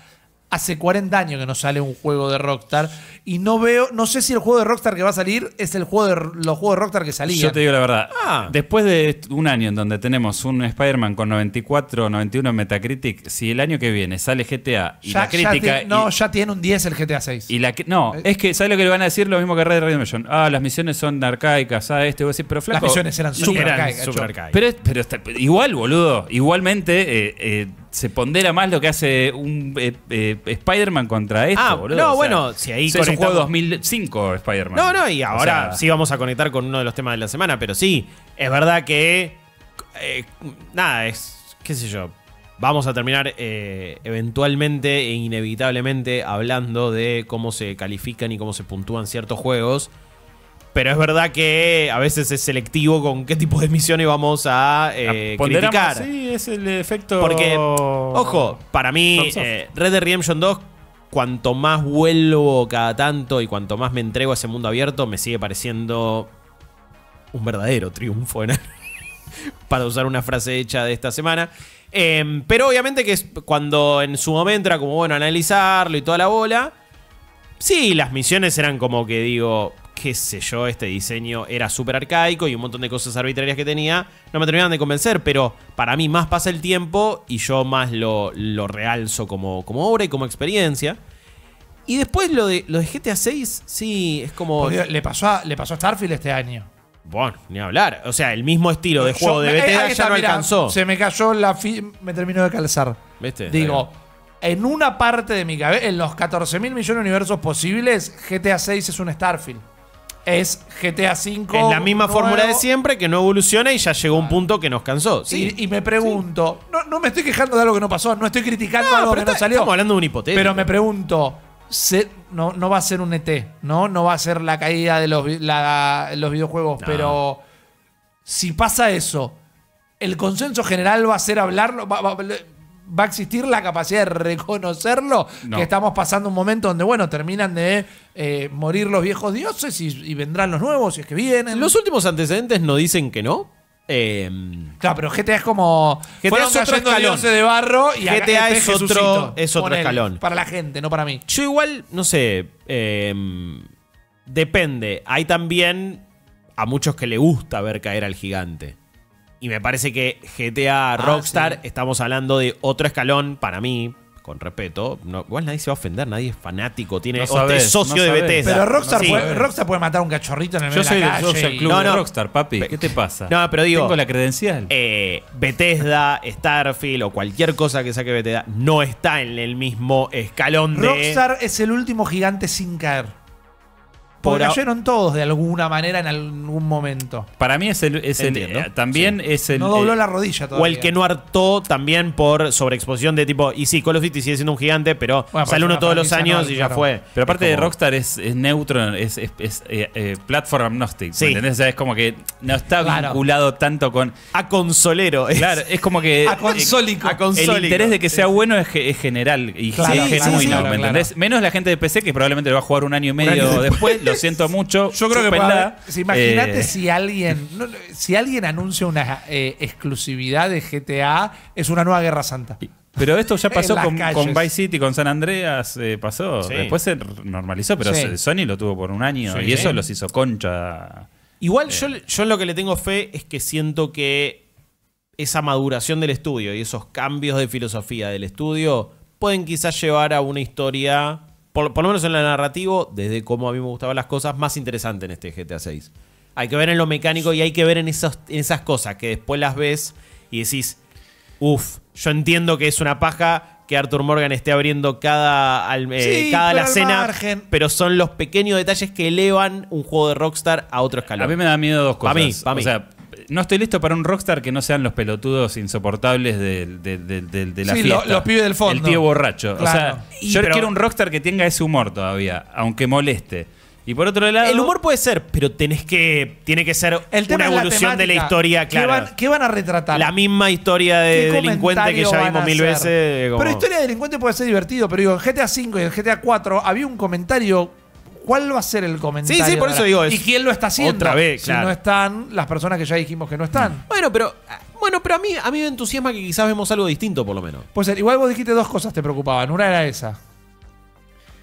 Hace 40 años que no sale un juego de Rockstar y no veo, no sé si el juego de Rockstar que va a salir es el juego de los juegos de Rockstar que salían. Yo te digo la verdad. Ah. Después de un año en donde tenemos un Spider-Man con 94, 91 Metacritic, si el año que viene sale GTA y la crítica no, ya tiene un 10 el GTA 6. Y la no, eh. es que ¿sabes lo que le van a decir? Lo mismo que Red Dead Redemption. Ah, las misiones son arcaicas, ah, este, voy a decir, pero Las misiones eran súper arcaicas, Pero, igual, boludo, igualmente eh, eh, se pondera más lo que hace un eh, eh, Spider-Man contra esto, ah, No, bueno, si ahí. es un juego 2005 Spider-Man. No, no, y ahora sí vamos a conectar con uno de los temas de la semana, pero sí, es verdad que. Eh, nada, es. qué sé yo. Vamos a terminar eventualmente e inevitablemente hablando de cómo se califican y cómo se puntúan ciertos juegos pero es verdad que a veces es selectivo con qué tipo de misiones vamos a, eh, criticar. Sí, es el efecto. Porque, ojo, para mí, eh, Red Dead Redemption 2, cuanto más vuelvo cada tanto y cuanto más me entrego a ese mundo abierto, me sigue pareciendo un verdadero triunfo para usar una frase hecha de esta semana. Em, pero obviamente que cuando en su momento era como bueno analizarlo y toda la bola. Sí, las misiones eran como que digo, qué sé yo, este diseño era súper arcaico y un montón de cosas arbitrarias que tenía, no me terminaban de convencer, pero para mí más pasa el tiempo y yo más lo, realzo como, obra y como experiencia. Y después lo de, GTA 6, sí, es como... le pasó, a, Starfield este año. Bueno, ni hablar. O sea, el mismo estilo de juego de eh, Bethesda ya no alcanzó. Se me cayó la me terminó de calzar. Digo, en una parte de mi cabeza, en los 14 mil millones de universos posibles, GTA 6 es un Starfield es GTA V. Es la misma fórmula de siempre que no evoluciona y ya llegó un ah. punto que nos cansó. Sí. Y, me pregunto, no, no, me estoy quejando de algo que no pasó, no estoy criticando algo que no salió. Estamos hablando de un hipoteca. Pero me pregunto, se, no, va a ser un ET, ¿no? No va a ser la caída de los, los videojuegos, pero si pasa eso, el consenso general va a ser hablarlo va a existir la capacidad de reconocerlo, que estamos pasando un momento donde, bueno, terminan de eh, morir los viejos dioses y, vendrán los nuevos, y es que vienen. Los últimos antecedentes no dicen que no. Em, claro, pero GTA es como. GTA es otro escalón. de barro y GTA este es otro, es otro escalón. para la gente, no para mí. Yo igual, no sé. Em, depende. Hay también a muchos que le gusta ver caer al gigante. Y me parece que GTA ah, Rockstar, estamos hablando de otro escalón para mí. Con respeto, no, igual nadie se va a ofender, nadie es fanático, tiene este socio de Bethesda. Pero Rockstar, puede, Rockstar puede matar a un cachorrito en el medio de la calle. Yo soy el club de Rockstar, papi. ¿Qué te pasa? No, pero digo. Tengo la credencial. Eh, Bethesda, Starfield o cualquier cosa que saque Bethesda no está en el mismo escalón de. Rockstar es el último gigante sin caer. Porque por cayeron todos de alguna manera en algún momento. Para mí es el. Eh, también es el. No dobló eh, la rodilla todavía. O el que no hartó también por sobreexposición de tipo. Y sí, Call of Duty sigue siendo un gigante, pero sale uno todos los años y ya fue. Pero aparte de Rockstar es, neutro, es, eh, platform agnostic. Sí. ¿Entendés? O sea, es como que no está vinculado tanto con. A consolero. Claro, es como que. a consólico. El interés de que sea bueno es, general y claro, genuino. entendés? Menos la gente de PC que probablemente lo va a jugar un año y medio después lo siento mucho. Yo creo que Imagínate eh. si alguien si alguien anuncia una eh, exclusividad de GTA, es una nueva Guerra Santa. Pero esto ya pasó con, con, Vice City, con San Andreas, eh, pasó. Después se normalizó, pero Sony lo tuvo por un año y eso los hizo concha. Igual yo, yo lo que le tengo fe es que siento que esa maduración del estudio y esos cambios de filosofía del estudio pueden quizás llevar a una historia por, lo menos en la narrativo, desde cómo a mí me gustaban las cosas, más interesante en este GTA 6. Hay que ver en lo mecánico y hay que ver en, esas cosas que después las ves y decís, uff, yo entiendo que es una paja que Arthur Morgan esté abriendo cada, al la eh, pero son los pequeños detalles que elevan un juego de Rockstar a otro escalón. A mí me da miedo dos cosas. A mí, a mí no estoy listo para un rockstar que no sean los pelotudos insoportables de, la fiesta. los pibes del fondo. El tío borracho. O sea, yo quiero un rockstar que tenga ese humor todavía, aunque moleste. Y por otro lado. El humor puede ser, pero tenés que. Tiene que ser una evolución de la historia, claro. ¿Qué van, a retratar? La misma historia de delincuente que ya vimos mil veces. Pero historia de delincuente puede ser divertido, pero digo, en GTA V y en GTA IV había un comentario ¿Cuál va a ser el comentario? Sí, sí, por eso digo eso. ¿Y quién lo está haciendo? Otra vez, claro. no están las personas que ya dijimos que no están. Bueno, pero bueno, pero a mí, a mí me entusiasma que quizás vemos algo distinto, por lo menos. Pues eh, igual vos dijiste dos cosas te preocupaban. Una era esa.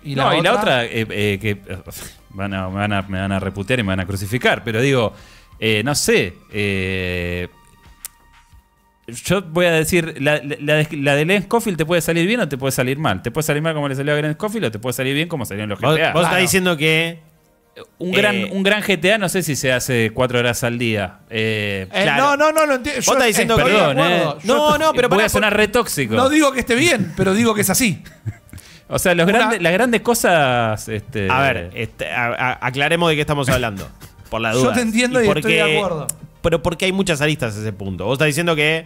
Y la no, otra? y la otra, eh, eh, que van a, me, van a, me reputear y me van a crucificar. Pero digo, no sé yo voy a decir, la, la, de, la de te puede salir bien o te puede salir mal. Te puede salir mal como le salió a Glenn Scofield o te puede salir bien como salieron los GTA. Vos, estás diciendo que... Un, gran, eh, un gran GTA no sé si se hace cuatro horas al día. Eh, eh No, no, no, lo entiendo. Vos estás diciendo que... Eh. no, no, pero... Voy a sonar re tóxico. No digo que esté bien, pero digo que es así. O sea, los grandes, las grandes cosas... Este, a ver, este, aclaremos de qué estamos hablando. por la duda. Yo te entiendo y, estoy de acuerdo pero porque hay muchas aristas a ese punto. Vos estás diciendo que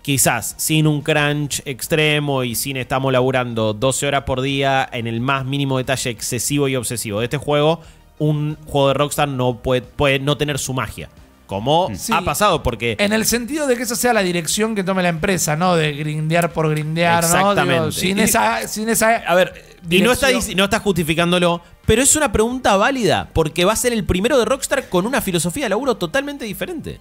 quizás sin un crunch extremo y sin estamos laburando 12 horas por día en el más mínimo detalle excesivo y obsesivo de este juego, un juego de Rockstar no puede, no tener su magia. Como mm. ha pasado, porque. En el sentido de que esa sea la dirección que tome la empresa, ¿no? De grindear por grindear, ¿no? Exactamente. sin, esa, sin esa. A ver, y no está, no está justificándolo, pero es una pregunta válida, porque va a ser el primero de Rockstar con una filosofía de laburo totalmente diferente.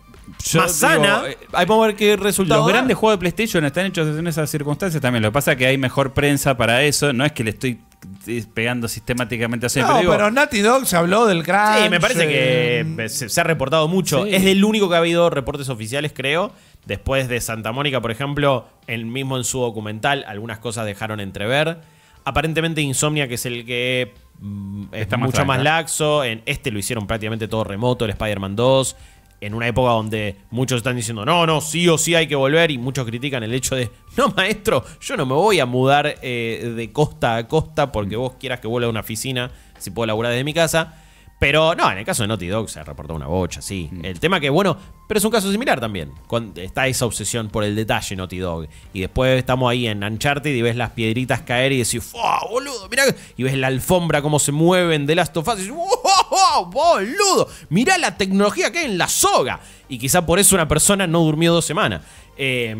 más sana. Eh, ahí podemos ver qué resultado. Los grandes juegos de PlayStation están hechos en esas circunstancias también. Lo que pasa es que hay mejor prensa para eso. No es que le estoy eh, pegando sistemáticamente a No, pero, digo, pero, Naughty Dog se habló del crash. Sí, me parece que eh, se, ha reportado mucho. Es el único que ha habido reportes oficiales, creo. Después de Santa Mónica, por ejemplo, el mismo en su documental, algunas cosas dejaron entrever. Aparentemente Insomnia, que es el que Mm, es Está mucho más, laxo. En este lo hicieron prácticamente todo remoto, el Spider-Man 2. En una época donde muchos están diciendo, no, no, sí o sí hay que volver, y muchos critican el hecho de, no, maestro, yo no me voy a mudar eh, de costa a costa porque mm. vos quieras que vuelva a una oficina si puedo laburar desde mi casa. Pero no, en el caso de Naughty Dog se reportó una bocha, sí. Mm. El tema que, bueno, pero es un caso similar también. está esa obsesión por el detalle Naughty Dog. Y después estamos ahí en Uncharted y ves las piedritas caer y decís, boludo! Y ves la alfombra cómo se mueven de las tofas y boludo! Mirá la tecnología que hay en la soga. Y quizá por eso una persona no durmió dos semanas. Eh,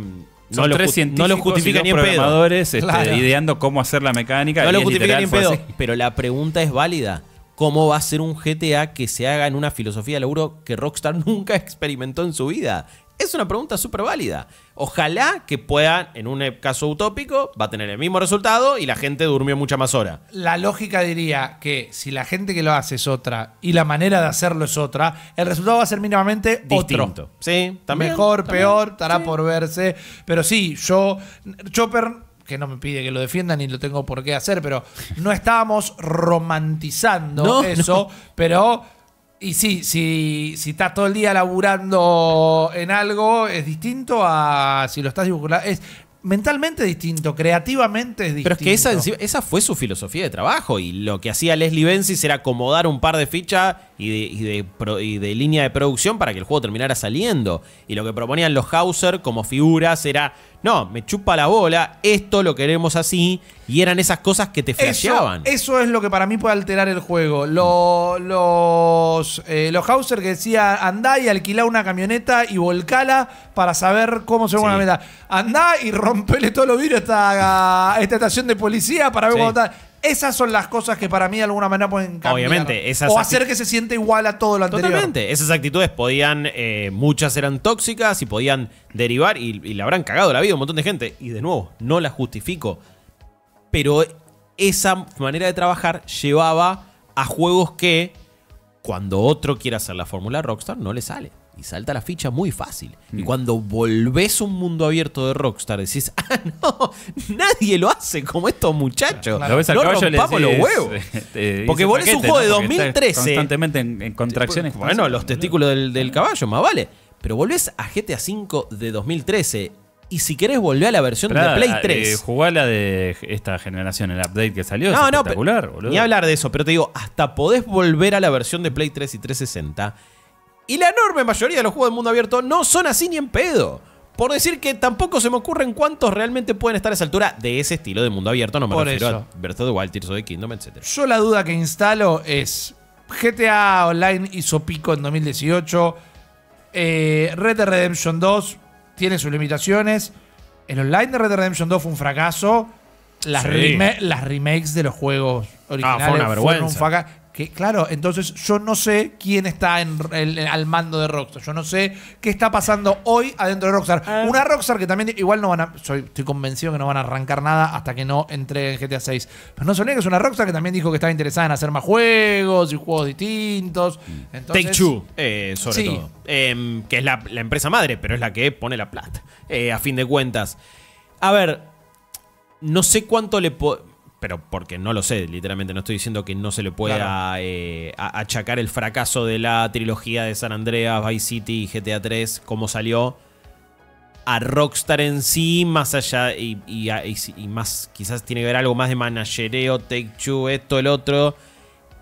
no lo, justifica ni en programadores este, ideando cómo hacer la mecánica. No lo justifica ni en pedo. Pero la pregunta es válida cómo va a ser un GTA que se haga en una filosofía de laburo que Rockstar nunca experimentó en su vida. Es una pregunta súper válida. Ojalá que puedan, en un caso utópico, va a tener el mismo resultado y la gente durmió mucha más hora. La lógica diría que si la gente que lo hace es otra y la manera de hacerlo es otra, el resultado va a ser mínimamente Distinto. Sí, Mejor, peor, estará por verse. Pero sí, yo, Chopper que no me pide que lo defienda ni lo tengo por qué hacer, pero no estábamos romantizando eso, pero... Y sí, si, si estás todo el día laburando en algo, es distinto a si lo estás dibujando mentalmente distinto, creativamente distinto. Pero es que esa, fue su filosofía de trabajo y lo que hacía Leslie Benzies era acomodar un par de fichas y y de, línea de producción para que el juego terminara saliendo. Y lo que proponían los Hauser como figuras era, no, me chupa la bola, esto lo queremos así y eran esas cosas que te flasheaban. Eso, es lo que para mí puede alterar el juego. los, eh, los Hauser que decía, andá y alquila una camioneta y volcala para saber cómo se va a una meta. Andá y rompele todo lo vidrios a esta, estación de policía para ver cómo está. Esas son las cosas que para mí de alguna manera pueden cambiar. Obviamente. o hacer que se siente igual a todo lo anterior. Totalmente. Esas actitudes podían, eh, muchas eran tóxicas y podían derivar y, la habrán cagado la vida a un montón de gente. Y de nuevo, no las justifico pero esa manera de trabajar llevaba a juegos que cuando otro quiere hacer la fórmula Rockstar no le sale. Y salta la ficha muy fácil. Y mm. cuando volvés un mundo abierto de Rockstar, decís, ah, no, nadie lo hace como estos muchachos. no le rompamos los huevos. Eh, porque volvés un este, juego de 2013. Constantemente en, contracciones. Bueno, los testículos del, del caballo, más vale. Pero volvés a GTA V de 2013 y si querés volver a la versión de Play 3. Eh, jugá la de esta generación, el update que salió. No, no, espectacular, boludo. Ni hablar de eso, pero te digo, hasta podés volver a la versión de Play 3 y 360. Y la enorme mayoría de los juegos de mundo abierto no son así ni en pedo. Por decir que tampoco se me ocurren cuántos realmente pueden estar a esa altura de ese estilo de mundo abierto. No me refiero a Breath the Wild, Tears of the Kingdom, etc. Yo la duda que instalo es... GTA Online hizo pico en 2018. Eh, Red Dead Redemption 2 tiene sus limitaciones. El online de Red Dead Redemption 2 fue un fracaso. Las, remakes de los juegos ah, originales Fueron un fracaso claro, entonces yo no sé quién está en, al mando de Rockstar. Yo no sé qué está pasando hoy adentro de Rockstar. Ah. Una Rockstar que también igual no van a. estoy convencido que no van a arrancar nada hasta que no entre en GTA 6. Pero no se que es una Rockstar que también dijo que estaba interesada en hacer más juegos y juegos distintos. Mm. Take Two, eh, sobre todo. Em, que es la, empresa madre, pero es la que pone la plata. Eh, a fin de cuentas. A ver, no sé cuánto le. puedo pero porque no lo sé, literalmente no estoy diciendo que no se le pueda eh, achacar el fracaso de la trilogía de San Andreas, Vice City y GTA 3, cómo salió, a Rockstar en sí, más allá y, más, quizás tiene que ver algo más de managereo, Take Two, esto, el otro,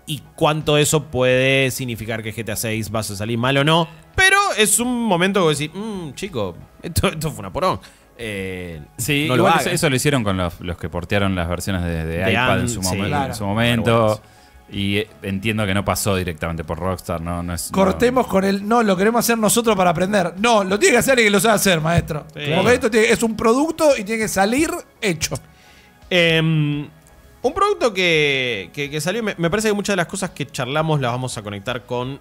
y cuánto eso puede significar que GTA 6 va a salir mal o no, pero es un momento que decir, mmm, chico, esto, esto fue una porón. Eh, sí, eso, lo hicieron con los, que portearon las versiones de, iPad en su, momento. Y eh, entiendo que no pasó directamente por Rockstar, ¿no? Cortemos con él. No, lo queremos hacer nosotros para aprender. No, lo tiene que hacer y que lo sabe hacer, maestro. esto es un producto y tiene que salir hecho. Em, un producto que, salió, me, parece que muchas de las cosas que charlamos las vamos a conectar con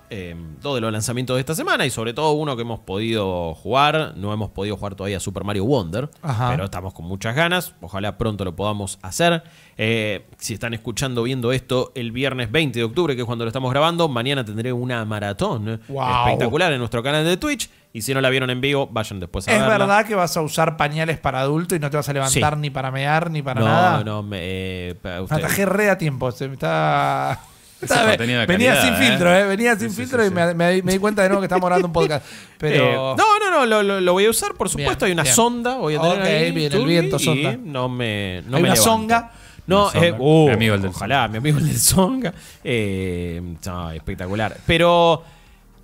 todos em, los lanzamientos de esta semana y sobre todo uno que hemos podido jugar. No hemos podido jugar todavía Super Mario Wonder, pero estamos con muchas ganas. Ojalá pronto lo podamos hacer. Eh, si están escuchando, viendo esto el viernes 20 de octubre, que es cuando lo estamos grabando, mañana tendré una maratón espectacular en nuestro canal de Twitch y si no la vieron en vivo, vayan después a ¿Es verla. ¿Es verdad que vas a usar pañales para adulto y no te vas a levantar ni para mear ni para no, nada? No, no, me. Eh, Atajé re a tiempo. Se me está. venía sin ¿eh? filtro, ¿eh? Venía sin filtro y me, di cuenta de nuevo que estamos grabando un podcast. Pero... Eh, no, no, no, lo, lo, voy a usar, por supuesto. hay una sonda, voy a tener que ahí bien, el viento sonda. No me, no hay me una songa. No, eh, uh, amigo del ojalá, mi amigo el del songa. espectacular. Pero...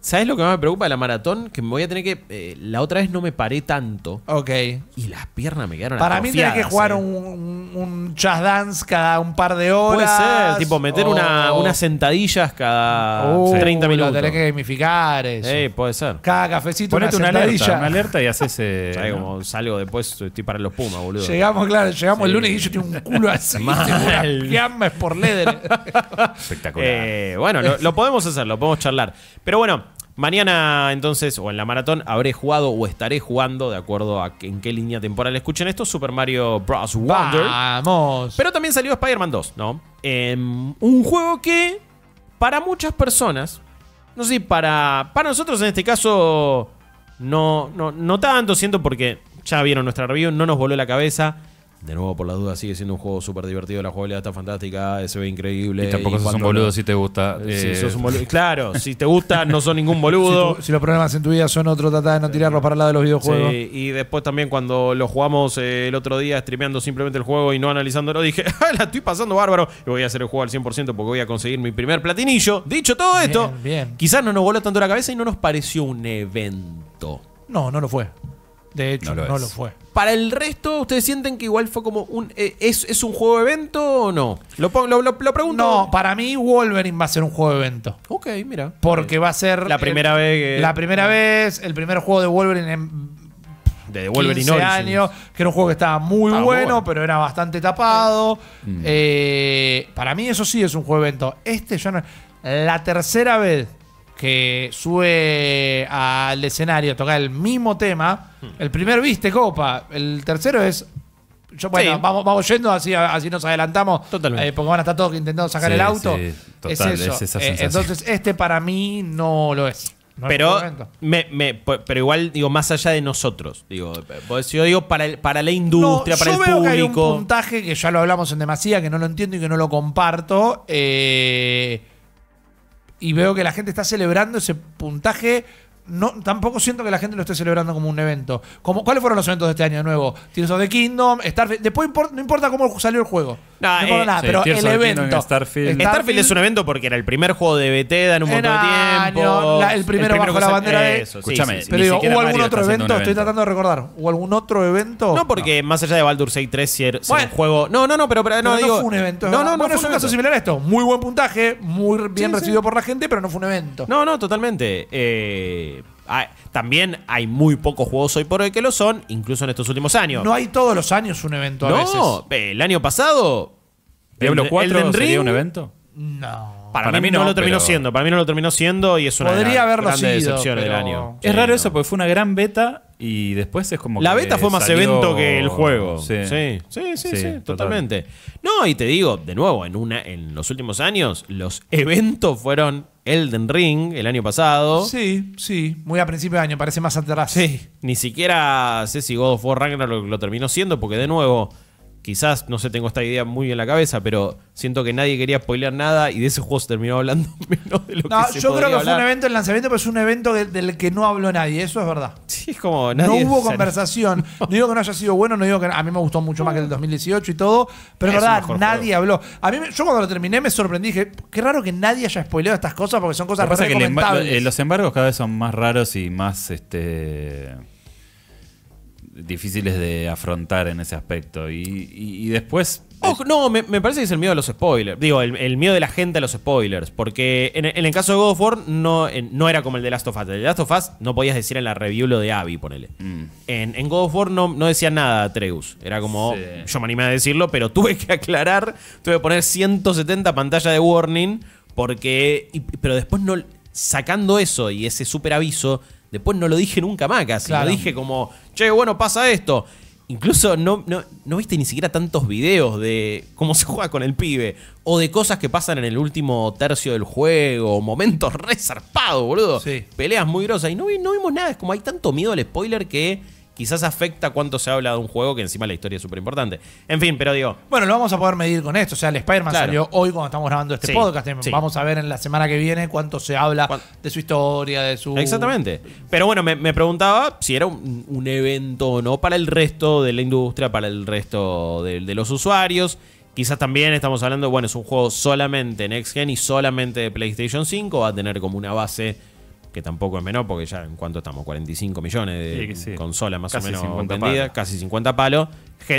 ¿Sabes lo que más me preocupa de la maratón? Que me voy a tener que. Eh, la otra vez no me paré tanto. Ok. Y las piernas me quedaron Para mí tenés que jugar eh. un, un jazz dance cada un par de horas. Puede ser, tipo meter una, oh. unas sentadillas cada 30 uh, minutos. Lo tenés que gamificar eso. Eh, puede ser. Cada cafecito Ponete una, alerta, una alerta y haces. Eh, ¿Sabes salgo después? Estoy para los Pumas, boludo. Llegamos, claro, llegamos el lunes y yo tengo un culo así. Mal. por leder. Espectacular. bueno, lo podemos hacer, lo podemos charlar. Pero bueno. Mañana entonces, o en la maratón, habré jugado o estaré jugando, de acuerdo a en qué línea temporal escuchen esto, Super Mario Bros. Wonder. ¡Vamos! Pero también salió Spider-Man 2, ¿no? Em, un juego que para muchas personas, no sé, para, para nosotros en este caso, no, no, no tanto, siento porque ya vieron nuestra review, no nos voló la cabeza de nuevo por la duda, sigue siendo un juego súper divertido, la jugabilidad está fantástica, se ve increíble. Y tampoco eh, eh, sos un boludo si te gusta. claro, si te gusta no son ningún boludo. Si, los problemas en tu vida son otro, Trata de no eh, tirarlos para el lado de los videojuegos. y después también cuando lo jugamos el otro día streameando simplemente el juego y no analizándolo, dije, ah, la estoy pasando bárbaro y voy a hacer el juego al 100% porque voy a conseguir mi primer platinillo. Dicho todo esto, quizás no nos voló tanto la cabeza y no nos pareció un evento. No, no lo fue. De hecho, no lo, fue. Para el resto, ¿ustedes sienten que igual fue como un. Eh, es, un juego de evento o no? Lo, pregunto. No, para mí Wolverine va a ser un juego de evento. Ok, mira. Porque va a ser. La primera vez que- La primera eh. vez, el primer juego de Wolverine en de Wolverine 15 que era un juego que estaba muy bueno, pero era bastante tapado. Mm. Eh, para mí eso sí es un juego evento. Este ya no... La tercera vez que sube al escenario a tocar el mismo tema, hmm. el primer viste copa, el tercero es bueno, vamos, vamos yendo, así, así nos adelantamos. Totalmente. Eh, porque van a estar todos intentando sacar el auto. es eso. Eh, entonces, este para mí no lo es. pero, me, pero igual, digo, más allá de nosotros. Digo, yo digo para, el, para la industria, para yo el veo público. Que un puntaje que ya lo hablamos en demasía, que no lo entiendo y que no lo comparto. Eh y veo que la gente está celebrando ese puntaje no, tampoco siento que la gente lo esté celebrando como un evento. Como, ¿Cuáles fueron los eventos de este año de nuevo? Tears of the Kingdom, Starfield. Después no importa cómo salió el juego. No, no eh, nada, pero el evento. Starfield. Starfield. es un evento porque era el primer juego de Bethesda en un montón de tiempo. el, primero bajo la bandera de. Eso, escúchame, pero ¿hubo algún otro evento? Estoy tratando de recordar. ¿Hubo algún otro evento? No, porque más allá de Baldur's Gate 3 si era un juego. No, no, no, pero, pero, no, digo. No fue un evento. No, no, no, es un caso similar a esto. Muy buen puntaje, muy bien recibido por la gente, pero no fue un evento. No, no, totalmente. Eh también hay muy pocos juegos hoy por hoy que lo son, incluso en estos últimos años. No hay todos los años un evento a no, el año pasado. ¿Diablo 4 Elden un evento? No. Para, mí, no, lo terminó siendo. Para mí no lo terminó siendo y es una Podría de del año. Es raro eso porque fue una gran beta y después es como. La beta fue más evento que el juego. Sí, sí, sí, sí, totalmente. No, y te digo, de nuevo, en, una, en los últimos años, los eventos fueron Elden Ring el año pasado. Sí, sí, muy a principio de año, parece más atrás. Sí, ni siquiera sé si God of War lo, lo terminó siendo, porque de nuevo, quizás, no sé, tengo esta idea muy en la cabeza, pero siento que nadie quería spoilear nada y de ese juego se terminó hablando menos de lo que se Yo creo que fue un evento, el lanzamiento, pero es un evento del, que no habló nadie, eso es verdad. Sí, es como No hubo conversación. No. digo que no haya sido bueno, no digo que a mí me gustó mucho más que el 2018 y todo, pero es verdad, nadie habló. A mí, yo cuando lo terminé me sorprendí, dije, qué raro que nadie haya spoileado estas cosas porque son cosas raras. Lo, eh, los embargos cada vez son más raros y más este difíciles de afrontar en ese aspecto. Y, después... no, me, parece que es el miedo a los spoilers. Digo, el, miedo de la gente a los spoilers. Porque en, el caso de God of War no, no era como el de Last of Us. El de Last of Us no podías decir en la review lo de Abby, ponele. Mm. En, en, God of War no, no decía nada Treus. Era como, yo me animé a decirlo, pero tuve que aclarar. Tuve que poner 170 pantallas de warning. Porque... pero después no... Sacando eso y ese super aviso Después no lo dije nunca más casi. Lo dije como, che, bueno, pasa esto. Incluso no, no, viste ni siquiera tantos videos de cómo se juega con el pibe. O de cosas que pasan en el último tercio del juego. Momentos resarpados, boludo. Sí. Peleas muy grosas. Y no, no vimos nada. Es como hay tanto miedo al spoiler que quizás afecta cuánto se habla de un juego que encima la historia es súper importante. En fin, pero digo. Bueno, lo vamos a poder medir con esto. O sea, el Spider-Man salió hoy cuando estamos grabando este podcast. Vamos a ver en la semana que viene cuánto se habla de su historia, de su. Exactamente. Pero bueno, me, preguntaba si era un, evento o no para el resto de la industria, para el resto de, los usuarios. Quizás también estamos hablando, bueno, es un juego solamente en Next Gen y solamente de PlayStation 5. Va a tener como una base que tampoco es menor, porque ya en cuanto estamos, 45 millones de consolas más o menos vendidas, casi 50 palos,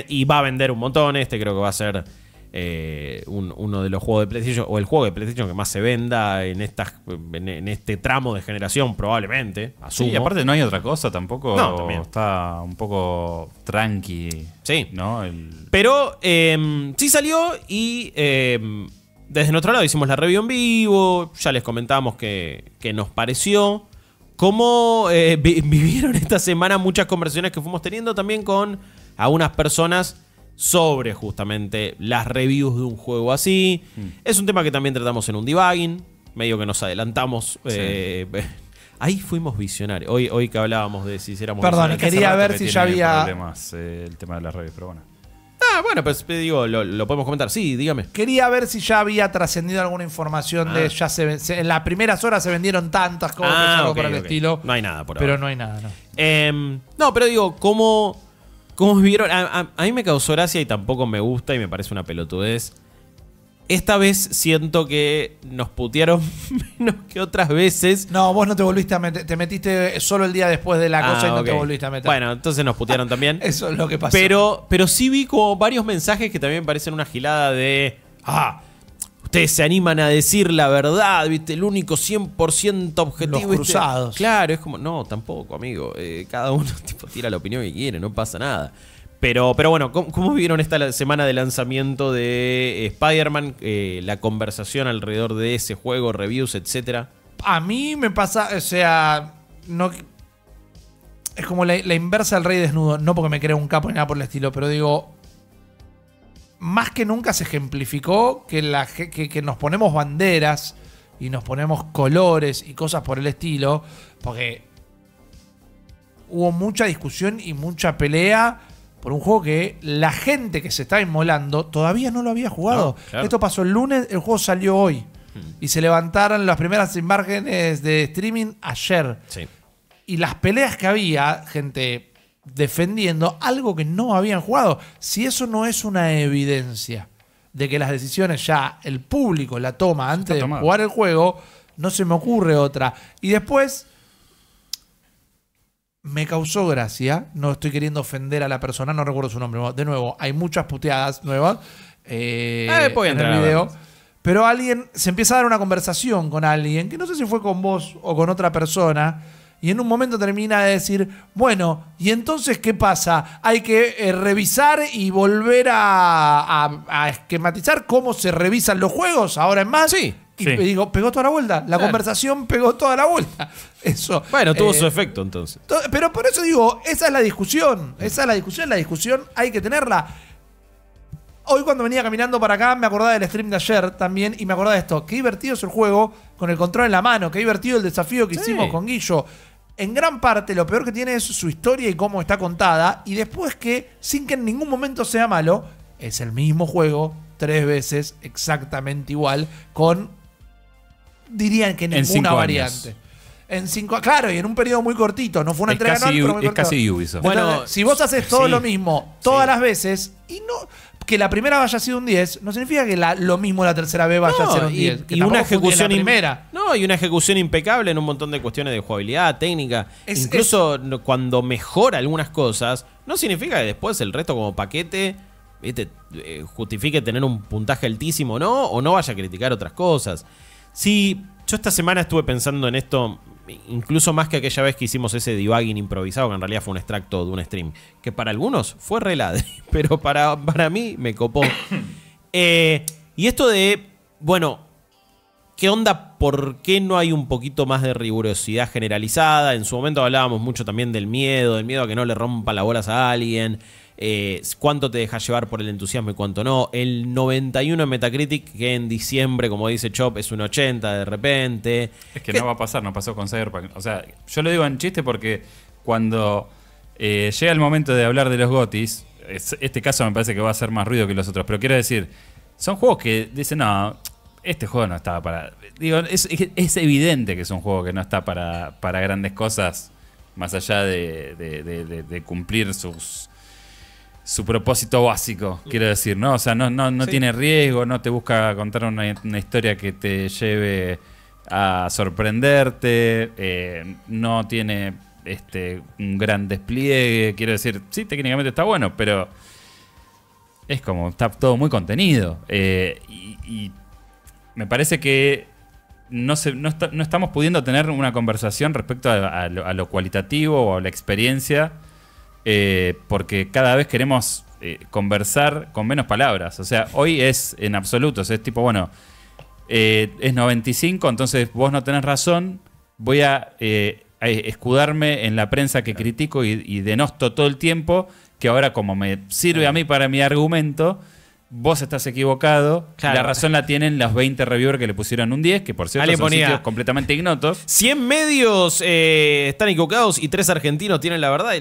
y va a vender un montón, este creo que va a ser eh, uno de los juegos de PlayStation, o el juego de PlayStation que más se venda en, estas en, este tramo de generación, probablemente, Sí, y aparte no hay otra cosa, tampoco no, está un poco tranqui, sí. ¿no? Pero em, sí salió y... Em, desde nuestro lado hicimos la review en vivo, ya les comentábamos que, nos pareció. Cómo eh, vivieron esta semana muchas conversaciones que fuimos teniendo también con algunas personas sobre justamente las reviews de un juego así. Mm. Es un tema que también tratamos en un debugging, medio que nos adelantamos. Eh, ahí fuimos visionarios. Hoy, hoy que hablábamos de si hiciéramos... Perdón, quería ver si ya había... Problemas, eh, el tema de las reviews, pero bueno. Ah, bueno, pues digo, lo, podemos comentar. Sí, dígame. Quería ver si ya había trascendido alguna información de ah. ya se, en las primeras horas se vendieron tantas cosas, ah, algo por el estilo. No hay nada por ahora. Pero no hay nada, no. Em, no, pero digo, ¿cómo, cómo vieron? A, a mí me causó gracia y tampoco me gusta y me parece una pelotudez. Esta vez siento que nos putearon menos que otras veces. No, vos no te volviste a meter. Te metiste solo el día después de la ah, cosa y no te volviste a meter. Bueno, entonces nos putearon también. Eso es lo que pasa Pero, pero sí vi como varios mensajes que también parecen una gilada de. Ah, ustedes se animan a decir la verdad, ¿viste? El único 100% objetivo. Los cruzados. Claro, es como. No, tampoco, amigo. Eh, cada uno tira la opinión que quiere, no pasa nada. Pero, bueno, ¿cómo, vivieron esta semana de lanzamiento de eh, Spider-Man? Eh, la conversación alrededor de ese juego, reviews, etcétera. A mí me pasa, o sea, no. Es como la, inversa del rey desnudo. No porque me crea un capo ni nada por el estilo, pero digo. Más que nunca se ejemplificó que, la, que, que nos ponemos banderas y nos ponemos colores y cosas por el estilo, porque hubo mucha discusión y mucha pelea por un juego que la gente que se está inmolando todavía no lo había jugado. Esto pasó el lunes, el juego salió hoy. Hmm. Y se levantaron las primeras imágenes de streaming ayer. Y las peleas que había, gente defendiendo algo que no habían jugado. Si eso no es una evidencia de que las decisiones ya el público la toma antes de jugar el juego, no se me ocurre otra. Y después me causó gracia. No estoy queriendo ofender a la persona, no recuerdo su nombre. De nuevo, hay muchas puteadas nuevas eh, eh en el video. Pero alguien se empieza a dar una conversación con alguien, que no sé si fue con vos o con otra persona y en un momento termina de decir, bueno, ¿y entonces qué pasa? Hay que eh, revisar y volver a, esquematizar cómo se revisan los juegos ahora en más. Sí. Y digo, pegó toda la vuelta. La conversación pegó toda la vuelta. Eso. Bueno, tuvo eh, su efecto entonces. pero por eso digo, esa es la discusión. Esa es la discusión. La discusión hay que tenerla. Hoy cuando venía caminando para acá me acordaba del stream de ayer también y me acordaba de esto. Qué divertido es el juego con el control en la mano. Qué divertido el desafío que hicimos con Guillo en gran parte lo peor que tiene es su historia y cómo está contada, y después que, sin que en ningún momento sea malo, es el mismo juego, tres veces exactamente igual, con, dirían que ninguna variante. En cinco, claro, y en un periodo muy cortito, no fue una entrega casi, pero Es Ubisoft. Bueno, si vos haces todo lo mismo todas las veces, y no, que la primera a sido un 10 no significa que la, lo mismo la tercera B vaya a ser un 10. y, una ejecución No, y una ejecución impecable en un montón de cuestiones de jugabilidad, técnica. Incluso cuando mejora algunas cosas, no significa que después el resto como paquete eh, justifique tener un puntaje altísimo, ¿no? O no vaya a criticar otras cosas. Si yo esta semana estuve pensando en esto incluso más que aquella vez que hicimos ese debugging improvisado, que en realidad fue un extracto de un stream, que para algunos fue relade pero para, para mí me copó. Eh, y esto de, bueno, ¿qué onda? ¿Por qué no hay un poquito más de rigurosidad generalizada? En su momento hablábamos mucho también del miedo, del miedo a que no le rompa las bolas a alguien. Eh, cuánto te dejas llevar por el entusiasmo y cuánto no. El 91 en Metacritic, que en diciembre, como dice Chop, es un 80 de repente. Es que, no va a pasar, no pasó con Cyberpunk. O sea, yo lo digo en chiste porque cuando eh, llega el momento de hablar de los GOTIS, este caso me parece que va a hacer más ruido que los otros, pero quiero decir, son juegos que dicen, no, este juego no estaba para. Digo, es, evidente que es un juego que no está para, para grandes cosas, más allá de cumplir sus su propósito básico, quiero decir, ¿no? O sea, no, no, no tiene riesgo, no te busca contar una, historia que te lleve a sorprenderte, eh, no tiene este, un gran despliegue, quiero decir, sí, técnicamente está bueno, pero es como, está todo muy contenido. Eh, y, me parece que no, se, no, estamos pudiendo tener una conversación respecto a, lo, a lo, cualitativo o a la experiencia eh, porque cada vez queremos eh, conversar con menos palabras. O sea, hoy es en absoluto, es tipo, bueno, eh, es 95, entonces vos no tenés razón, voy a, escudarme en la prensa que critico y, denosto todo el tiempo, que ahora como me sirve a mí para mi argumento, vos estás equivocado. La razón la tienen los 20 reviewers que le pusieron un 10, que por cierto son completamente ignotos. 100 medios están equivocados y 3 argentinos tienen la verdad.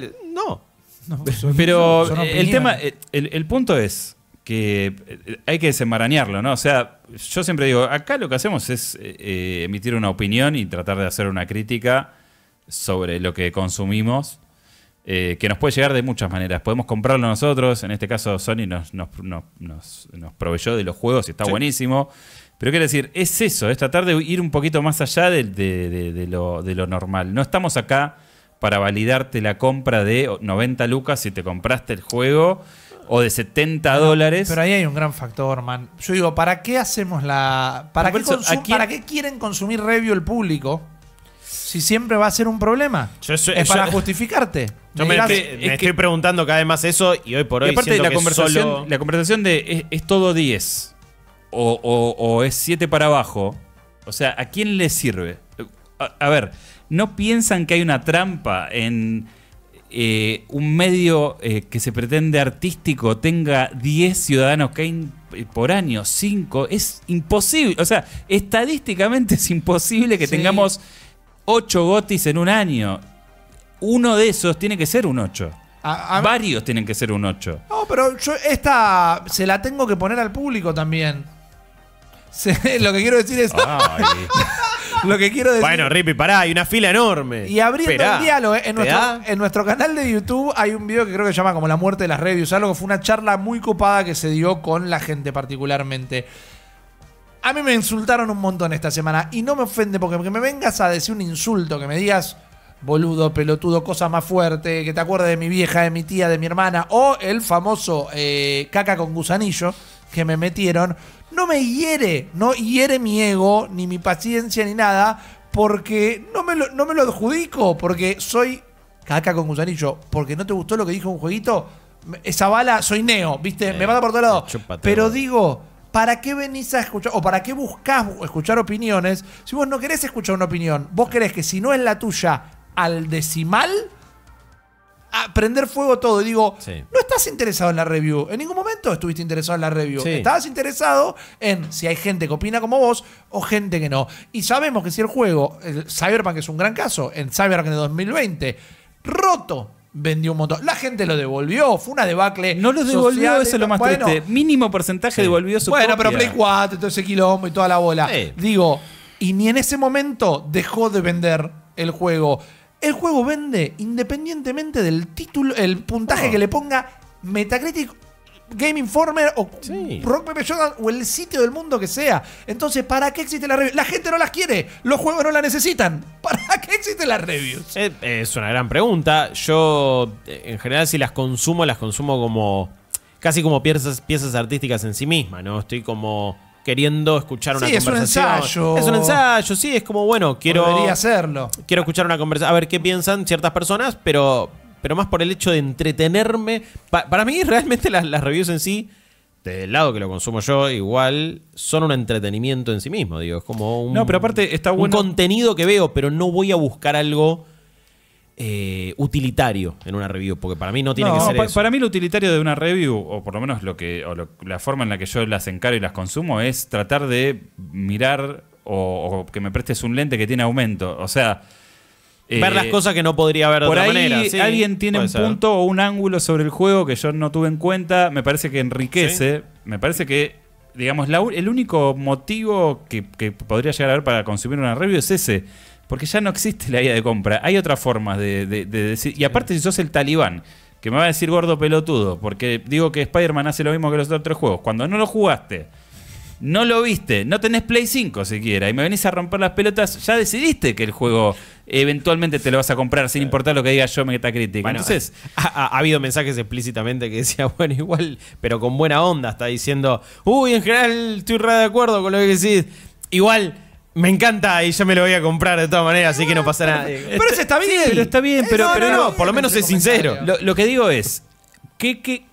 Pero el tema, el, punto es que eh, hay que desenmarañarlo, ¿no? O sea, yo siempre digo, acá lo que hacemos es eh, emitir una opinión y tratar de hacer una crítica sobre lo que consumimos, eh, que nos puede llegar de muchas maneras. Podemos comprarlo nosotros, en este caso Sony nos, proveyó de los juegos y está buenísimo. Pero quiero decir, es eso, es tratar de ir un poquito más allá de lo normal. No estamos acá para validarte la compra de 90 lucas si te compraste el juego o de 70 dólares. Pero ahí hay un gran factor, man. Yo digo, ¿para qué hacemos la. ¿Para, qué, quieren consumir review el público? Si siempre va a ser un problema. es para justificarte. Yo me, estoy, preguntando cada vez más eso y hoy por hoy. la, conversación, la conversación de es, todo 10 o, es 7 para abajo. O sea, ¿a quién le sirve? a ver, ¿No piensan que hay una trampa en eh, un medio eh, que se pretende artístico tenga 10 ciudadanos que eh, por año, 5? Es imposible. O sea, estadísticamente es imposible que tengamos 8 gotis en un año. Uno de esos tiene que ser un 8. Varios tienen que ser un 8. No, pero yo esta se la tengo que poner al público también. lo que quiero decir es. Lo que quiero decir. Bueno, Ripi pará, hay una fila enorme. Y abriendo el diálogo, eh, en nuestro, canal de YouTube hay un video que creo que se llama como La muerte de las reviews, algo que fue una charla muy copada que se dio con la gente particularmente. A mí me insultaron un montón esta semana y no me ofende porque me vengas a decir un insulto, que me digas boludo, pelotudo, cosa más fuerte, que te acuerdes de mi vieja, de mi tía, de mi hermana, o el famoso eh, caca con gusanillo que me metieron, no me hiere, no hiere mi ego, ni mi paciencia, ni nada, porque no me lo, no me lo adjudico, porque soy caca con gusanillo, porque no te gustó lo que dijo un jueguito, esa bala, soy neo, ¿viste? me mata por todos lados. Pero digo, ¿para qué venís a escuchar o para qué buscás escuchar opiniones si vos no querés escuchar una opinión? Vos querés que si no es la tuya al decimal, a prender fuego todo. digo, no estás interesado en la review. En ningún momento estuviste interesado en la review. Estabas interesado en si hay gente que opina como vos o gente que no. Y sabemos que si el juego, el Cyberpunk es un gran caso, en Cyberpunk de 2020, roto vendió un montón. La gente lo devolvió, fue una debacle. No lo devolvió, eso es lo más Mínimo porcentaje devolvió su Bueno, pero Play 4, todo ese quilombo y toda la bola. Digo, y ni en ese momento dejó de vender el juego. El juego vende independientemente del título, el puntaje que le ponga Metacritic Game Informer o Rock Jordan o el sitio del mundo que sea. Entonces, ¿para qué existe la review? La gente no las quiere, los juegos no la necesitan. ¿Para qué existe la reviews? Eh, es, una gran pregunta. Yo, en general, si las consumo, las consumo como. casi como piezas, piezas artísticas en sí misma, ¿no? Estoy como queriendo escuchar una conversación. sí, Es un ensayo. Es un ensayo, sí, es como, bueno, quiero. Debería hacerlo. Quiero escuchar una conversación, a ver qué piensan ciertas personas, pero, pero más por el hecho de entretenerme. para mí, realmente, las, las reviews en sí del lado que lo consumo yo, igual son un entretenimiento en sí mismo, digo, es como un, no, pero aparte está bueno. un contenido que veo, pero no voy a buscar algo eh, utilitario en una review? Porque para mí no tiene que ser eso. Para mí lo utilitario de una review, o por lo menos lo que, o la forma en la que yo las encaro y las consumo, es tratar de mirar o, que me prestes un lente que tiene aumento. O sea... ver las eh, cosas que no podría ver de otra manera. Sí, alguien tiene un punto o un ángulo sobre el juego que yo no tuve en cuenta. Me parece que enriquece. Me parece que, digamos, el único motivo que, que podría llegar a haber para consumir una review es ese porque ya no existe la idea de compra. Hay otras formas de, decir. Y aparte, si sos el talibán, que me va a decir gordo pelotudo, porque digo que Spider-Man hace lo mismo que los otros tres juegos. Cuando no lo jugaste, no lo viste, no tenés Play 5 siquiera, y me venís a romper las pelotas, ya decidiste que el juego eventualmente te lo vas a comprar sin importar lo que diga yo Metacritic. Bueno, Entonces, ha, ha, habido mensajes explícitamente que decía, bueno, igual, pero con buena onda, está diciendo, uy, en general estoy re de acuerdo con lo que decís, igual me encanta y yo me lo voy a comprar de todas maneras, así que no pasa nada. Pero este, eso está bien. está bien, eh, pero, pero no, por lo menos es sincero. Lo, que digo es, ¿qué, qué,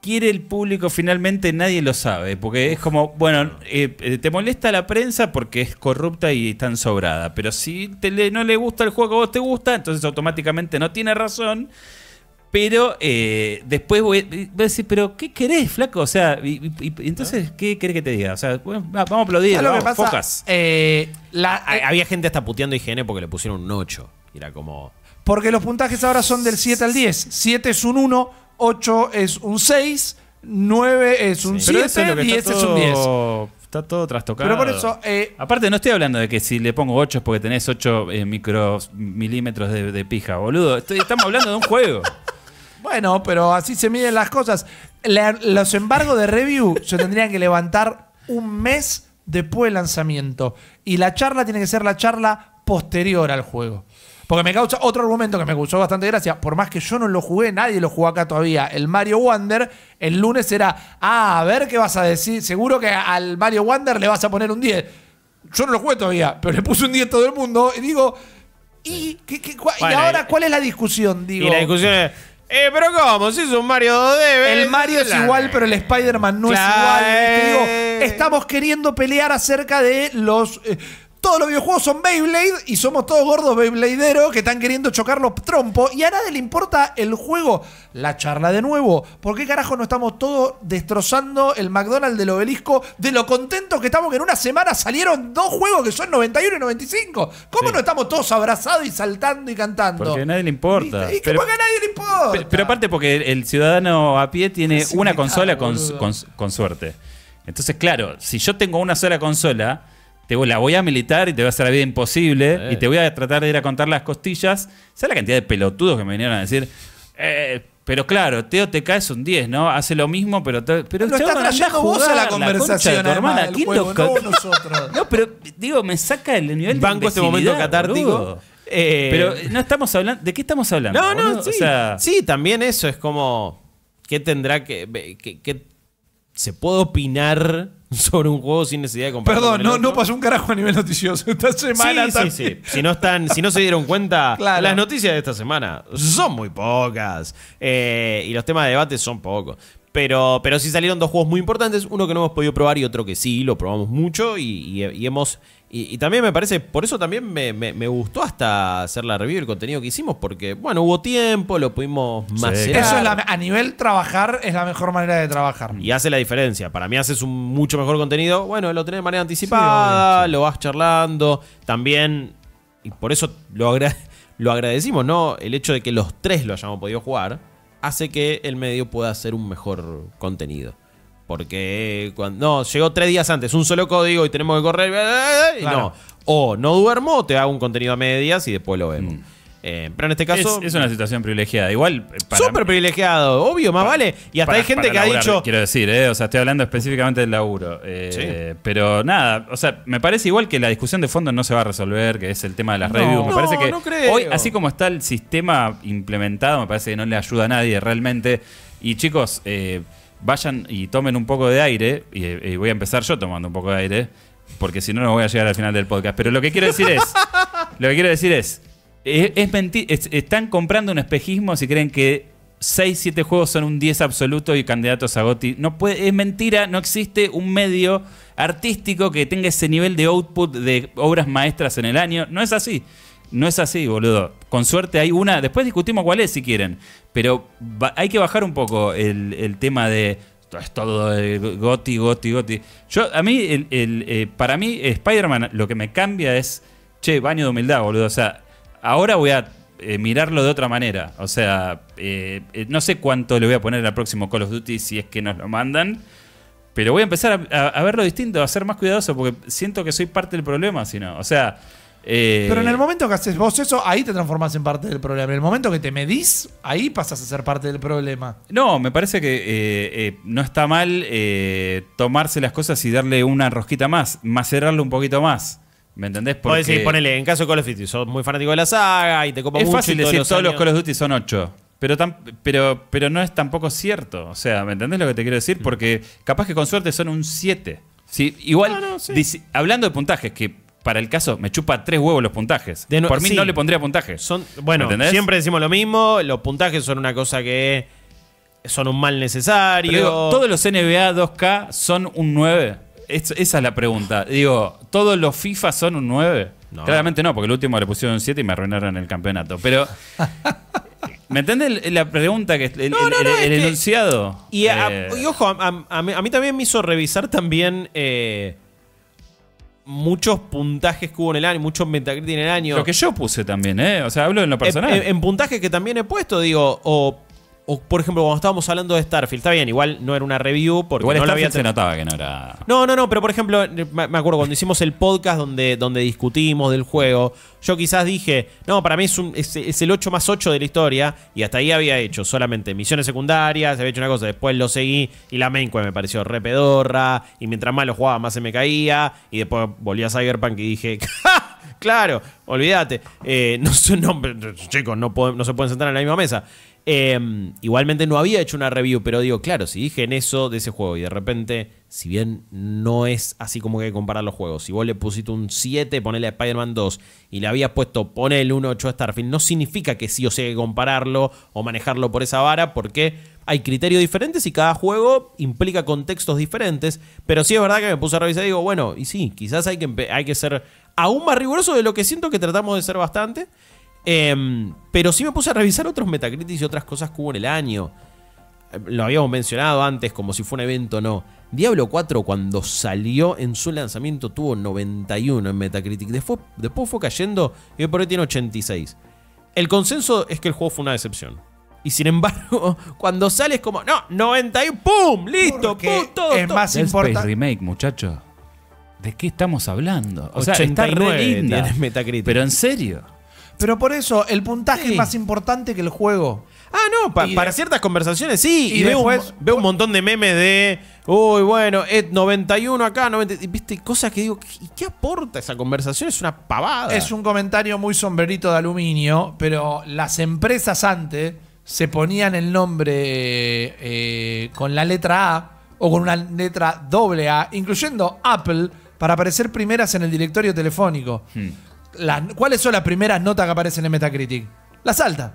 quiere el público finalmente nadie lo sabe, porque es como, bueno, eh, te molesta la prensa porque es corrupta y tan sobrada, pero si te no le gusta el juego a vos te gusta, entonces automáticamente no tiene razón pero eh, después voy, a decir, pero ¿qué querés, flaco? O sea, y, entonces, ¿qué querés que te diga? vamos a aplaudir, eh, la, eh, Había gente hasta puteando higiene porque le pusieron un 8. era como... Porque los puntajes ahora son del 7 al 10. 7 es un 1, 8 es un 6, 9 es un sí. 7, 10 es, un 10 está todo trastocado. por eso. Aparte, no estoy hablando de que si le pongo 8 es porque tenés 8 eh, milímetros de, pija, boludo. estamos hablando de un juego. Bueno, pero así se miden las cosas. los embargos de review se tendrían que levantar un mes después del lanzamiento. Y la charla tiene que ser la charla posterior al juego. Porque me causa otro argumento que me causó bastante gracia. Por más que yo no lo jugué, nadie lo jugó acá todavía. El Mario Wander, el lunes era, ah, a ver qué vas a decir. Seguro que al Mario Wonder le vas a poner un 10. Yo no lo jugué todavía, pero le puse un 10 todo el mundo. Y digo, ¿y, qué- ahora cuál es la discusión? Digo, Y la discusión es, eh, pero ¿cómo? Si es un Mario 2 El Mario es igual, pero el Spider-Man no es igual. digo, estamos queriendo pelear acerca de los. Eh, todos los videojuegos son Beyblade y somos todos gordos Beybladeros que están queriendo chocar los trompos. Y a nadie le importa el juego. La charla de nuevo. ¿Por qué carajo no estamos todos destrozando el McDonald's del obelisco de lo contentos que estamos que en una semana salieron dos juegos que son 91 y 95? ¿Cómo no estamos todos abrazados y saltando y cantando? Porque a nadie le importa. ¿Y, qué pero, a nadie le importa. Pero, aparte porque el ciudadano a pie tiene una consola con suerte. Entonces, claro, si yo tengo una sola consola te voy, la voy a militar y te voy a hacer la vida imposible y te voy a tratar de ir a contar las costillas. ¿Sabes la cantidad de pelotudos que me vinieron a decir? Eh, pero claro, Teo te caes un 10, ¿no? Hace lo mismo, pero. Te, pero lo trayendo vos a la conversación, hermana. ¿Quién juego, no, nosotros. no, pero digo, me saca el nivel de. Banco este momento catártico. Eh, pero eh, no estamos hablando. ¿De qué estamos hablando? No, no, sí. sí, también eso es como. ¿Qué tendrá que se puede opinar sobre un juego sin necesidad de comprar? Perdón, no, no pasó un carajo a nivel noticioso esta semana. Sí, sí, sí. Si no, están, si no se dieron cuenta, las noticias de esta semana son muy pocas. Eh, y los temas de debate son pocos. Pero, pero sí salieron dos juegos muy importantes, uno que no hemos podido probar y otro que sí, lo probamos mucho y hemos y, también me parece, por eso también me, gustó hasta hacer la review el contenido que hicimos, porque, bueno, hubo tiempo, lo pudimos más Eso a nivel trabajar es la mejor manera de trabajar. Y hace la diferencia. Para mí haces un mucho mejor contenido. Bueno, lo tenés de manera anticipada, lo vas charlando. También, y por eso lo, lo agradecimos, ¿no? El hecho de que los tres lo hayamos podido jugar hace que el medio pueda hacer un mejor contenido. Porque cuando. llegó tres días antes, un solo código y tenemos que correr. Y No. O no duermo, o te hago un contenido a medias y después lo vemos. Mm. Eh, pero en este caso. Es, una situación privilegiada. Igual. Eh, Súper privilegiado, obvio, más vale. Y hasta hay gente que ha dicho. Quiero decir, eh, o sea, estoy hablando específicamente del laburo. Pero nada, o sea, me parece igual que la discusión de fondo no se va a resolver, que es el tema de las reviews. Me parece que hoy, así como está el sistema implementado, me parece que no le ayuda a nadie realmente. Y chicos, vayan y tomen un poco de aire, y, voy a empezar yo tomando un poco de aire, porque si no, no voy a llegar al final del podcast. Pero lo que quiero decir es, lo que quiero decir es, es, están comprando un espejismo si creen que 6, 7 juegos son un 10 absoluto y candidatos a Goti, No puede, es mentira, no existe un medio artístico que tenga ese nivel de output de obras maestras en el año. No es así. No es así, boludo. Con suerte hay una. Después discutimos cuál es si quieren. Pero hay que bajar un poco el, tema de. Es todo goti, goti, goti. Yo, a mí, el, eh, para mí, Spider-Man lo que me cambia es. Che, baño de humildad, boludo. O sea, ahora voy a eh, mirarlo de otra manera. O sea, eh, no sé cuánto le voy a poner al próximo Call of Duty si es que nos lo mandan. Pero voy a empezar a verlo distinto, a ser más cuidadoso, porque siento que soy parte del problema, si no. O sea. Eh, pero en el momento que haces vos eso, ahí te transformás en parte del problema. En el momento que te medís, ahí pasas a ser parte del problema. No, me parece que eh, eh, no está mal tomarse las cosas y darle una rosquita más, macerarlo un poquito más. ¿Me entendés? Porque decir, ponele, en caso de Call of Duty, sos muy fanático de la saga y te copa es mucho. Es fácil decir, todos, los Call of Duty son 8. Pero, pero, pero no es tampoco cierto. O sea, ¿me entendés lo que te quiero decir? Porque capaz que con suerte son un 7. ¿sí? Igual, hablando de puntajes, que para el caso, me chupa tres huevos los puntajes. Por mí no le pondría puntajes. bueno, siempre decimos lo mismo. Los puntajes son una cosa que son un mal necesario. todos los NBA 2K son un 9. esa es la pregunta. Digo, ¿todos los FIFA son un 9? Claramente no, porque el último le pusieron un 7 y me arruinaron el campeonato. Pero. ¿Me entiendes la pregunta que el, el, enunciado? y, eh. ojo, a, mí, también me hizo revisar también. Eh, muchos puntajes que hubo en el año, muchos Metacritic en el año. Lo que yo puse también, ¿eh? O sea, hablo en lo personal. En, en puntajes que también he puesto, digo, o o, por ejemplo, cuando estábamos hablando de Starfield, está bien, igual no era una review porque no se notaba que no era. No, no, no, pero por ejemplo, me acuerdo cuando hicimos el podcast donde, donde discutimos del juego, yo quizás dije, no, para mí es, es, el 8 más 8 de la historia y hasta ahí había hecho solamente misiones secundarias, había hecho una cosa, después lo seguí y la main quest me pareció re pedorra y mientras más lo jugaba más se me caía y después volví a Cyberpunk y dije, ¡Ja! claro, olvídate, eh, no, no, chicos, no se pueden sentar en la misma mesa. Em, igualmente no había hecho una review, pero digo, claro, si dije en eso de ese juego y de repente, si bien no es así como que comparar los juegos, si vos le pusiste un 7, ponele a Spider-Man 2 y le habías puesto ponele un 8 a Starfield, no significa que sí o sea que compararlo o manejarlo por esa vara, porque hay criterios diferentes y cada juego implica contextos diferentes, pero sí es verdad que me puse a revisar y digo, bueno, y sí, quizás hay que, hay que ser aún más riguroso de lo que siento que tratamos de ser bastante. Em, pero sí me puse a revisar otros Metacritic y otras cosas que hubo en el año. Em, lo habíamos mencionado antes como si fue un evento o no. Diablo 4 cuando salió en su lanzamiento tuvo 91 en Metacritic. Después, después fue cayendo y por ahí tiene 86. El consenso es que el juego fue una decepción. Y sin embargo, cuando sales como, no, 91, ¡pum! ¡Listo! es más importante. Remake, muchacho. ¿De qué estamos hablando? O sea, está re linda, Metacritic. Pero en serio. Pero por eso, el puntaje es más importante que el juego. Ah, no, para ciertas conversaciones sí. Y, veo, un, un montón de memes de. Uy, bueno, Es 91 acá, 90", ¿viste? Cosas que digo, ¿y qué aporta esa conversación? Es una pavada. Es un comentario muy sombrerito de aluminio, pero las empresas antes se ponían el nombre eh, con la letra A o con una letra doble A, incluyendo Apple, para aparecer primeras en el directorio telefónico. Hmm. ¿cuáles son las primeras notas que aparecen en Metacritic? Las altas.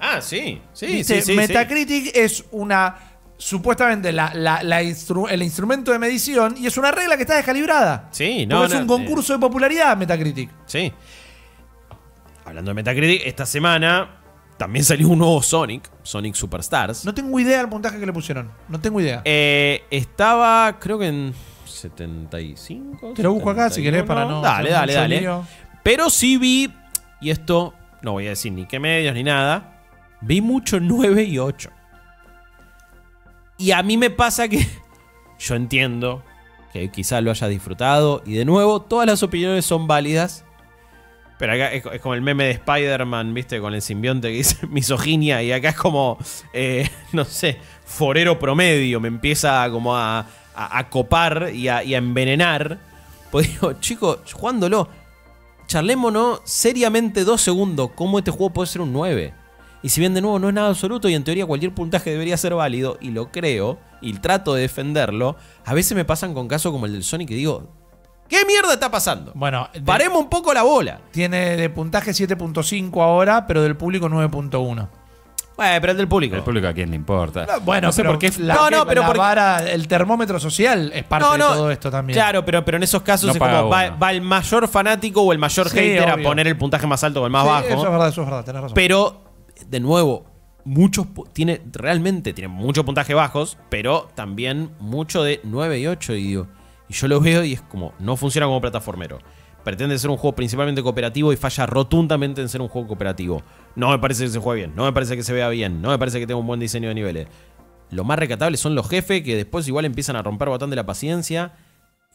Ah, sí. Sí, sí, Metacritic es una. Supuestamente la, el instrumento de medición y es una regla que está descalibrada. Sí, no. es un concurso eh. de popularidad, Metacritic. Sí. Hablando de Metacritic, esta semana también salió un nuevo Sonic, Sonic Superstars. No tengo idea del puntaje que le pusieron. No tengo idea. Eh, estaba, creo que en 75. Te lo busco acá si querés para no. Dale, dale, dale. Pero sí vi, y esto no voy a decir ni qué medios ni nada, vi mucho 9 y 8. Y a mí me pasa que yo entiendo que quizás lo haya disfrutado. Y de nuevo, todas las opiniones son válidas. Pero acá es, como el meme de Spider-Man, ¿viste? Con el simbionte que dice misoginia. Y acá es como, eh, no sé, forero promedio. Me empieza como a, a, copar y a, envenenar. Pues digo, chicos, jugándolo charlémonos seriamente dos segundos cómo este juego puede ser un 9. Y si bien de nuevo no es nada absoluto y en teoría cualquier puntaje debería ser válido, y lo creo, y trato de defenderlo, a veces me pasan con casos como el del Sonic que digo, ¿qué mierda está pasando? Bueno, paremos un poco la bola. Tiene de puntaje 7.5 ahora, pero del público 9.1 pero el del público. El público a quién le importa. bueno, sé pero, es la, el termómetro social es parte de todo esto también. Claro, pero, pero en esos casos es como va, el mayor fanático o el mayor hater a poner el puntaje más alto o el más bajo. Eso es verdad, eso es verdad, razón. Pero, de nuevo, muchos tiene, realmente tiene muchos puntajes bajos, pero también mucho de 9 y 8, y Y yo lo veo y es como, no funciona como plataformero pretende ser un juego principalmente cooperativo y falla rotundamente en ser un juego cooperativo. No me parece que se juegue bien, no me parece que se vea bien, no me parece que tenga un buen diseño de niveles. Lo más recatable son los jefes que después igual empiezan a romper botón de la paciencia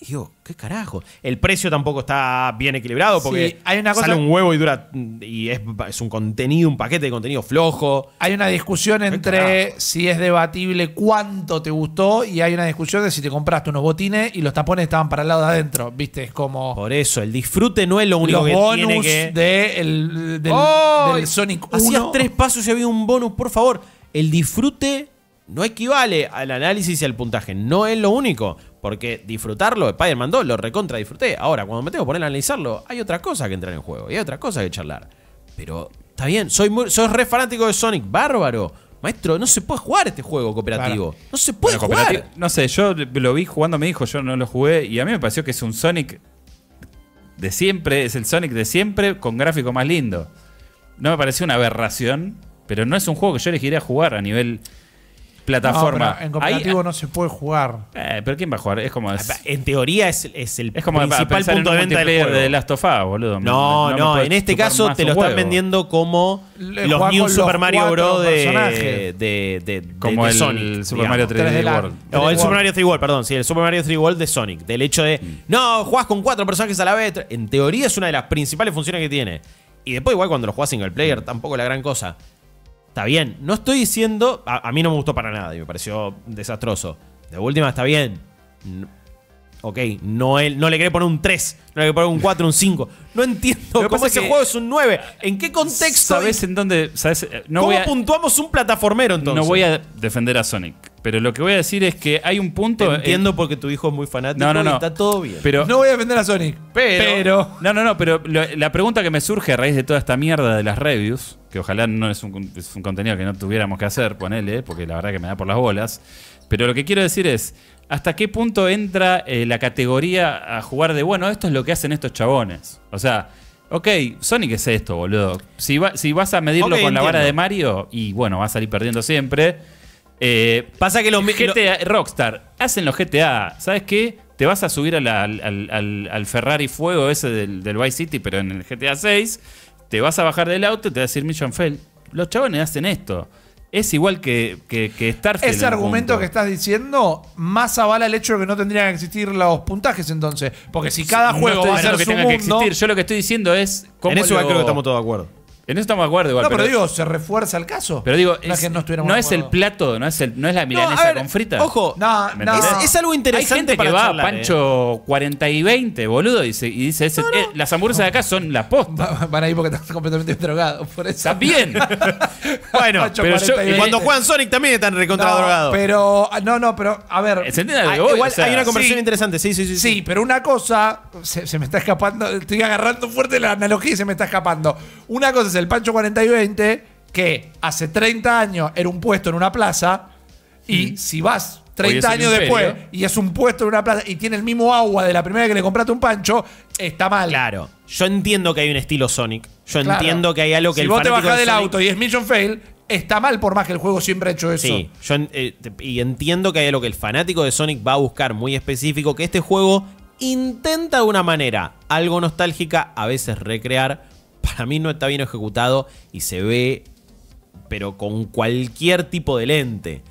digo, ¿qué carajo? El precio tampoco está bien equilibrado porque hay una sale un huevo y dura. Y es, un contenido, un paquete de contenido flojo. Hay una discusión entre si es debatible cuánto te gustó y hay una discusión de si te compraste unos botines y los tapones estaban para el lado de adentro. ¿Viste? Es como. Por eso, el disfrute no es lo único los bonus del, del Sonic 1. Hacías tres pasos y había un bonus, por favor. El disfrute no equivale al análisis y al puntaje. No es lo único. Porque disfrutarlo, Spider-Man lo recontra disfruté. Ahora, cuando me tengo que poner a analizarlo, hay otra cosa que entrar en juego. Y hay otra cosa que charlar. Pero está bien, soy muy, re fanático de Sonic, bárbaro. Maestro, no se puede jugar este juego cooperativo. No se puede jugar. No sé, yo lo vi jugando, me hijo. yo no lo jugué. Y a mí me pareció que es un Sonic de siempre, es el Sonic de siempre con gráfico más lindo. No me pareció una aberración, pero no es un juego que yo elegiría jugar a nivel plataforma. en comparativo no se puede jugar. Eh, pero ¿quién va a jugar? Es como. en teoría es, es el principal punto de venta del de Last of Us, boludo. No, no, en este caso te lo están vendiendo como los New Super Mario Bros. De, de, Como el Sonic, Super Mario 3D, World. el Super Mario 3D World, perdón, sí, el Super Mario 3D World de Sonic. Del hecho de, mm. no, jugás con cuatro personajes a la vez. En teoría es una de las principales funciones que tiene. Y después, igual, cuando lo jugás single player, tampoco la gran cosa. Está bien, no estoy diciendo. A, mí no me gustó para nada y me pareció desastroso. De última, está bien. ok, no, él, no le quería poner un 3, no le quería poner un 4, un 5. No entiendo cómo ese juego es un 9. ¿En qué contexto? ¿Sabes en dónde? Sabes, eh, ¿Cómo puntuamos un plataformero entonces? No voy a defender a Sonic. Pero lo que voy a decir es que hay un punto. entiendo porque tu hijo es muy fanático y está todo bien. no voy a defender a Sonic, pero. no, no, no, pero la pregunta que me surge a raíz de toda esta mierda de las reviews que ojalá no es un, contenido que no tuviéramos que hacer, ponele, porque la verdad que me da por las bolas. Pero lo que quiero decir es, ¿hasta qué punto entra eh, la categoría a jugar de, bueno, esto es lo que hacen estos chabones? O sea, ok, Sonic es esto, boludo. Si, si vas a medirlo con la vara de Mario, y bueno, va a salir perdiendo siempre. Eh, Pasa que los GTA, Rockstar hacen los GTA, ¿sabes qué? Te vas a subir al, al, Ferrari Fuego ese del, del Vice City, pero en el GTA 6 vas a bajar del auto y te va a decir Mission Fell. Los chabones hacen esto. Es igual que, estar que Ese argumento que estás diciendo más avala el hecho de que no tendrían que existir los puntajes entonces. Porque si cada juego va a ser que que existir. Yo lo que estoy diciendo es... Cómo en eso creo que estamos todos de acuerdo. En eso estamos acuerdo igual. No, pero, digo, se refuerza el caso. Pero digo, no, es, el plato, no es, el, no es la milanesa con frita. Ojo, no, es, algo interesante. Hay gente que va a eh. Pancho 40 y 20, boludo, y, y dice: eh, las hamburguesas de acá son las posta Van ahí porque están completamente drogados. Por bien bueno, pero y cuando juegan Sonic también están recontra drogados. Pero, no, no, pero a ver. Ah, igual, hay una conversación interesante, sí, sí, sí. Sí, pero una cosa se, se me está escapando. Estoy agarrando fuerte la analogía y se me está escapando. Una cosa el Pancho 40 y 20, que hace 30 años era un puesto en una plaza, y si vas 30 años después y es un puesto en una plaza y tiene el mismo agua de la primera que le compraste un Pancho, está mal. Claro. Yo entiendo que hay un estilo Sonic. Yo entiendo que hay algo que el si vos te bajás del auto y es Mission Fail, está mal por más que el juego siempre ha hecho eso. Sí, yo eh, y entiendo que hay algo que el fanático de Sonic va a buscar muy específico, que este juego intenta de una manera algo nostálgica, a veces recrear para mí no está bien ejecutado y se ve, pero con cualquier tipo de lente.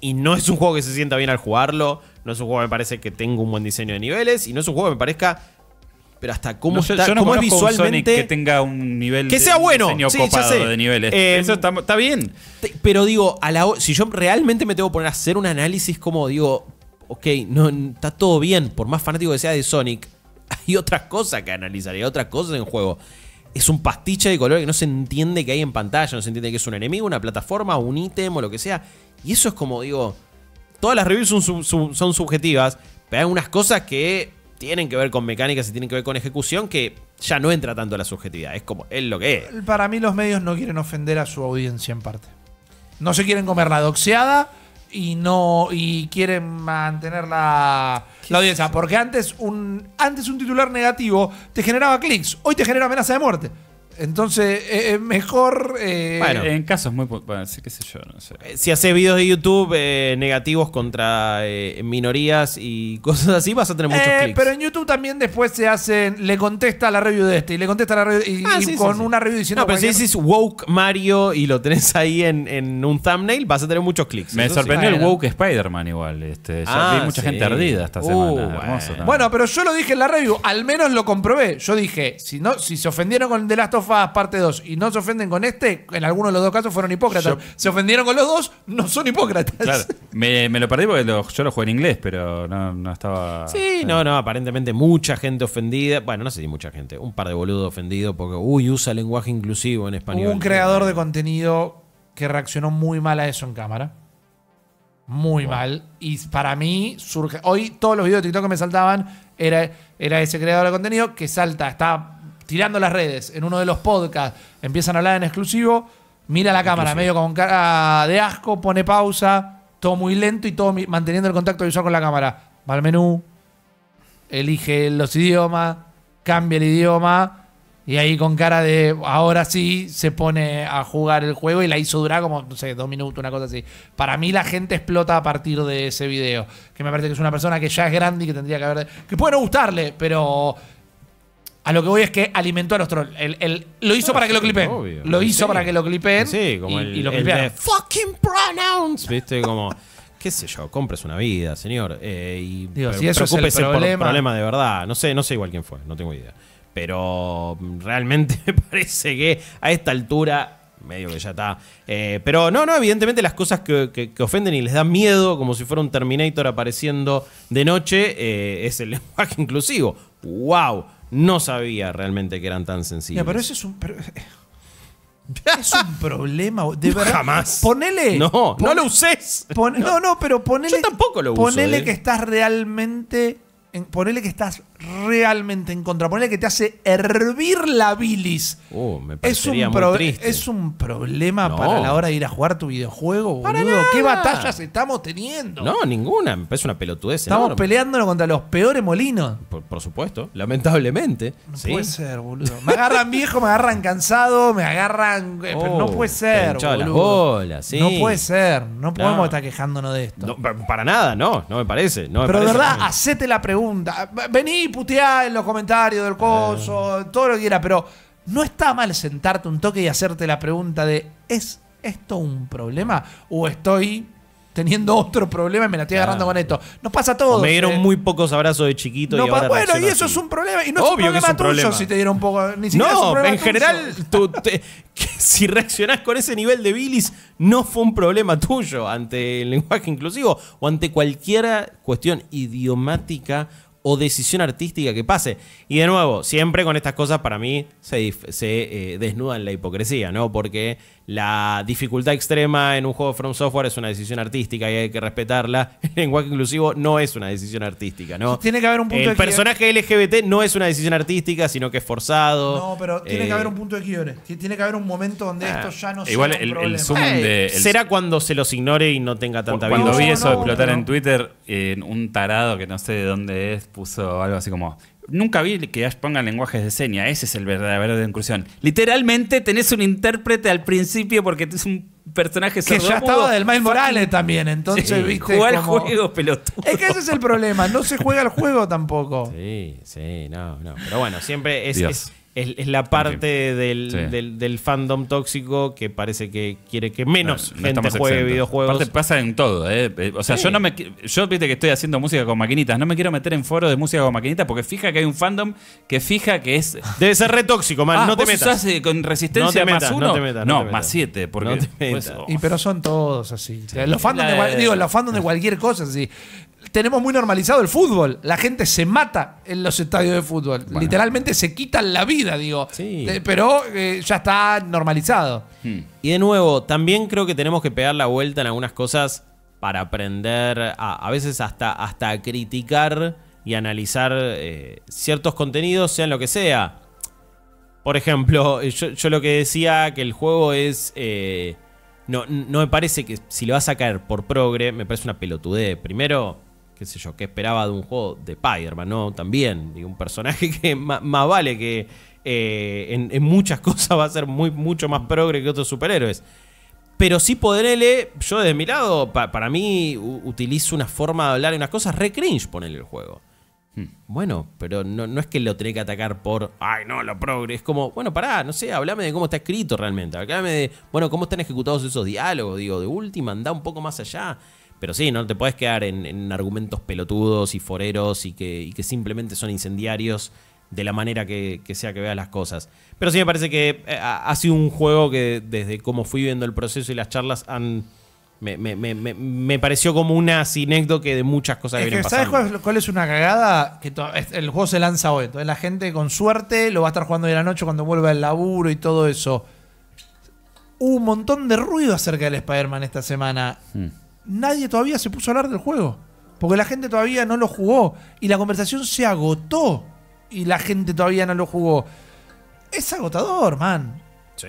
Y no es un juego que se sienta bien al jugarlo, no es un juego que me parece que tenga un buen diseño de niveles, y no es un juego que me parezca pero hasta cómo, está, es visualmente. que tenga un nivel. Que sea bueno. sí, de niveles. Eh, Eso está, bien. pero digo, si yo realmente me tengo que poner a hacer un análisis, como digo, ok, no, está todo bien, por más fanático que sea de Sonic, hay otras cosas que analizar, hay otras cosas en el juego es un pastiche de color que no se entiende que hay en pantalla, no se entiende que es un enemigo, una plataforma, un ítem o lo que sea. Y eso es como digo, todas las reviews son, subjetivas, pero hay unas cosas que tienen que ver con mecánicas y tienen que ver con ejecución que ya no entra tanto la subjetividad, es como es lo que es. Para mí los medios no quieren ofender a su audiencia en parte. No se quieren comer la doxeada, y no y quieren mantener la, la audiencia. Porque antes un, antes un titular negativo te generaba clics, hoy te genera amenaza de muerte. Entonces, es eh, eh, mejor. Eh, bueno, en casos muy. Bueno, sé qué sé yo, no sé. Si hace videos de YouTube negativos contra minorías y cosas así, vas a tener muchos clics. Pero en YouTube también después se hacen. Le contesta la review de este y le contesta la review. Y, ah, con una review diciendo. No, pero si dices woke Mario y lo tenés ahí en, un thumbnail, vas a tener muchos clics. Me sorprendió el woke Spider-Man igual. Este, ya ah, mucha gente ardida esta uh, semana. Bueno. pero yo lo dije en la review. Al menos lo comprobé. Yo dije, si, no, si se ofendieron con de Last of fa parte 2 y no se ofenden con este, en alguno de los dos casos fueron hipócritas. se ofendieron con los dos, no son hipócritas. Claro. Me, lo perdí porque yo lo jugué en inglés, pero no, estaba. Sí, eh. no, no, aparentemente mucha gente ofendida. Bueno, no sé si mucha gente, un par de boludos ofendidos porque, uy, usa lenguaje inclusivo en español. un creador de contenido que reaccionó muy mal a eso en cámara. Muy mal. Y para mí surge. Hoy todos los videos de TikTok que me saltaban era, era ese creador de contenido que salta, está tirando las redes en uno de los podcasts, empiezan a hablar en exclusivo, mira la cámara medio con cara ah, de asco, pone pausa, todo muy lento y todo manteniendo el contacto visual con la cámara. Va al menú, elige los idiomas, cambia el idioma y ahí con cara de ahora sí se pone a jugar el juego y la hizo durar como, no sé, dos minutos, una cosa así. Para mí la gente explota a partir de ese video, que me parece que es una persona que ya es grande y que tendría que haber... que puede no gustarle, pero a lo que voy es que alimentó a los trolls. lo hizo ah, para que lo clipe. Lo hizo para que lo clipen. Sí, como el, y fucking pronouns. Viste, como. qué sé yo, compres una vida, señor. Eh, y Digo, si eso es el problema. problema de verdad. No sé, no sé igual quién fue, no tengo idea. Pero mm, realmente me parece que a esta altura medio que ya está. Eh, pero no, no, evidentemente las cosas que, ofenden y les dan miedo, como si fuera un Terminator apareciendo de noche, eh, es el lenguaje inclusivo. ¡Wow! no sabía realmente que eran tan sencillos. Ya, pero eso es un... Es un problema, de verdad. Jamás. Ponele. No, no lo uses. no. no, pero ponele. Yo tampoco lo uso. Ponele ¿eh? que estás realmente. En, ponele que estás realmente en contra. que te hace hervir la bilis. Oh, es, un es un problema para la hora de ir a jugar tu videojuego, boludo. ¿Qué batallas estamos teniendo? No, ninguna. Me parece una pelotudez. Estamos peleándonos contra los peores molinos. Por, supuesto, lamentablemente. No puede ser, boludo. Me agarran viejo, me agarran cansado, me agarran. Eh, no oh, puede ser, boludo. No puede ser. No podemos estar quejándonos de esto. para nada, no. No me parece. pero de verdad, hacete la pregunta. Vení, putear en los comentarios del coso, eh. todo lo que quiera, pero no está mal sentarte un toque y hacerte la pregunta de ¿es esto un problema? ¿O estoy teniendo otro problema y me la estoy agarrando con esto. Nos pasa a todos. me dieron eh. muy pocos abrazos de chiquito y ahora Bueno, y eso es un problema. Y no es problema es un tuyo problema. si te dieron poco. no, es un problema en general, tú, si reaccionás con ese nivel de bilis, no fue un problema tuyo ante el lenguaje inclusivo o ante cualquier cuestión idiomática o decisión artística que pase. Y de nuevo, siempre con estas cosas para mí se, se eh, desnuda la hipocresía, ¿no? Porque la dificultad extrema en un juego From Software es una decisión artística y hay que respetarla. El lenguaje inclusivo no es una decisión artística, ¿no? Tiene que haber un punto El personaje LGBT no es una decisión artística, sino que es forzado. No, pero tiene que haber eh, un punto de quiebre. Tiene que haber un momento donde ah, esto ya no se Igual el, zoom de. Será cuando se los ignore y no tenga tanta vida. Cuando vi eso explotar en Twitter, en eh, un tarado que no sé de dónde es puso algo así como Nunca vi que ya pongan lenguajes de seña. Ese es el verdadero de inclusión. Literalmente tenés un intérprete al principio porque es un personaje Que ya estaba del Miles Morales también, entonces, ¿viste? al juego, pelotudo. Es que ese es el problema, no se juega el juego tampoco. Sí, sí, no, no. Pero bueno, siempre es, es, la parte del, fandom tóxico que parece que quiere que menos gente juegue videojuegos. pasa en todo, ¿eh? eh o sea, yo no me yo viste que estoy haciendo música con maquinitas, no me quiero meter en foros de música con maquinitas porque fija que hay un fandom que fija que es Debe ser re tóxico, ah, no te metas. Eh, con resistencia no más uno. No, te metas, no, te más siete, porque y pero son todos así. Los fandom de, cualquier cosa así tenemos muy normalizado el fútbol. La gente se mata en los estadios de fútbol. Literalmente se quitan la vida, digo. Eh, pero eh, ya está normalizado. Hmm. Y de nuevo, también creo que tenemos que pegar la vuelta en algunas cosas para aprender a, veces hasta, hasta a criticar y analizar eh, ciertos contenidos, sean lo que sea. Por ejemplo, yo, lo que decía que el juego es... no, no me parece que si lo vas a caer por progre, me parece una pelotudez. Primero, qué sé yo, qué esperaba de un juego de Spider-Man, ¿no? También, y un personaje que más, vale que eh, en, muchas cosas va a ser mucho más progre que otros superhéroes. Pero sí poderle yo desde mi lado, para mí utilizo una forma de hablar y unas cosas re cringe ponerle el juego. Hmm. Bueno, pero no, no, es que lo tenga que atacar por, ay no, lo progre. Es como, bueno, pará, no sé, hablame de cómo está escrito realmente. Hablame de, bueno, cómo están ejecutados esos diálogos. Digo, de última, anda un poco más allá. Pero sí, no te puedes quedar en, argumentos pelotudos y foreros y que, que, simplemente son incendiarios de la manera que, sea que veas las cosas. Pero sí me parece que eh, ha, sido un juego que desde cómo fui viendo el proceso y las charlas han... Me, pareció como una que de muchas cosas que, es vienen ¿Sabes cuál, es una cagada? Que el juego se lanza hoy. Entonces la gente con suerte lo va a estar jugando hoy la noche cuando vuelva al laburo y todo eso. Hubo un montón de ruido acerca del Spider-Man esta semana. Hmm nadie todavía se puso a hablar del juego. Porque la gente todavía no lo jugó. Y la conversación se agotó. Y la gente todavía no lo jugó. Es agotador, man.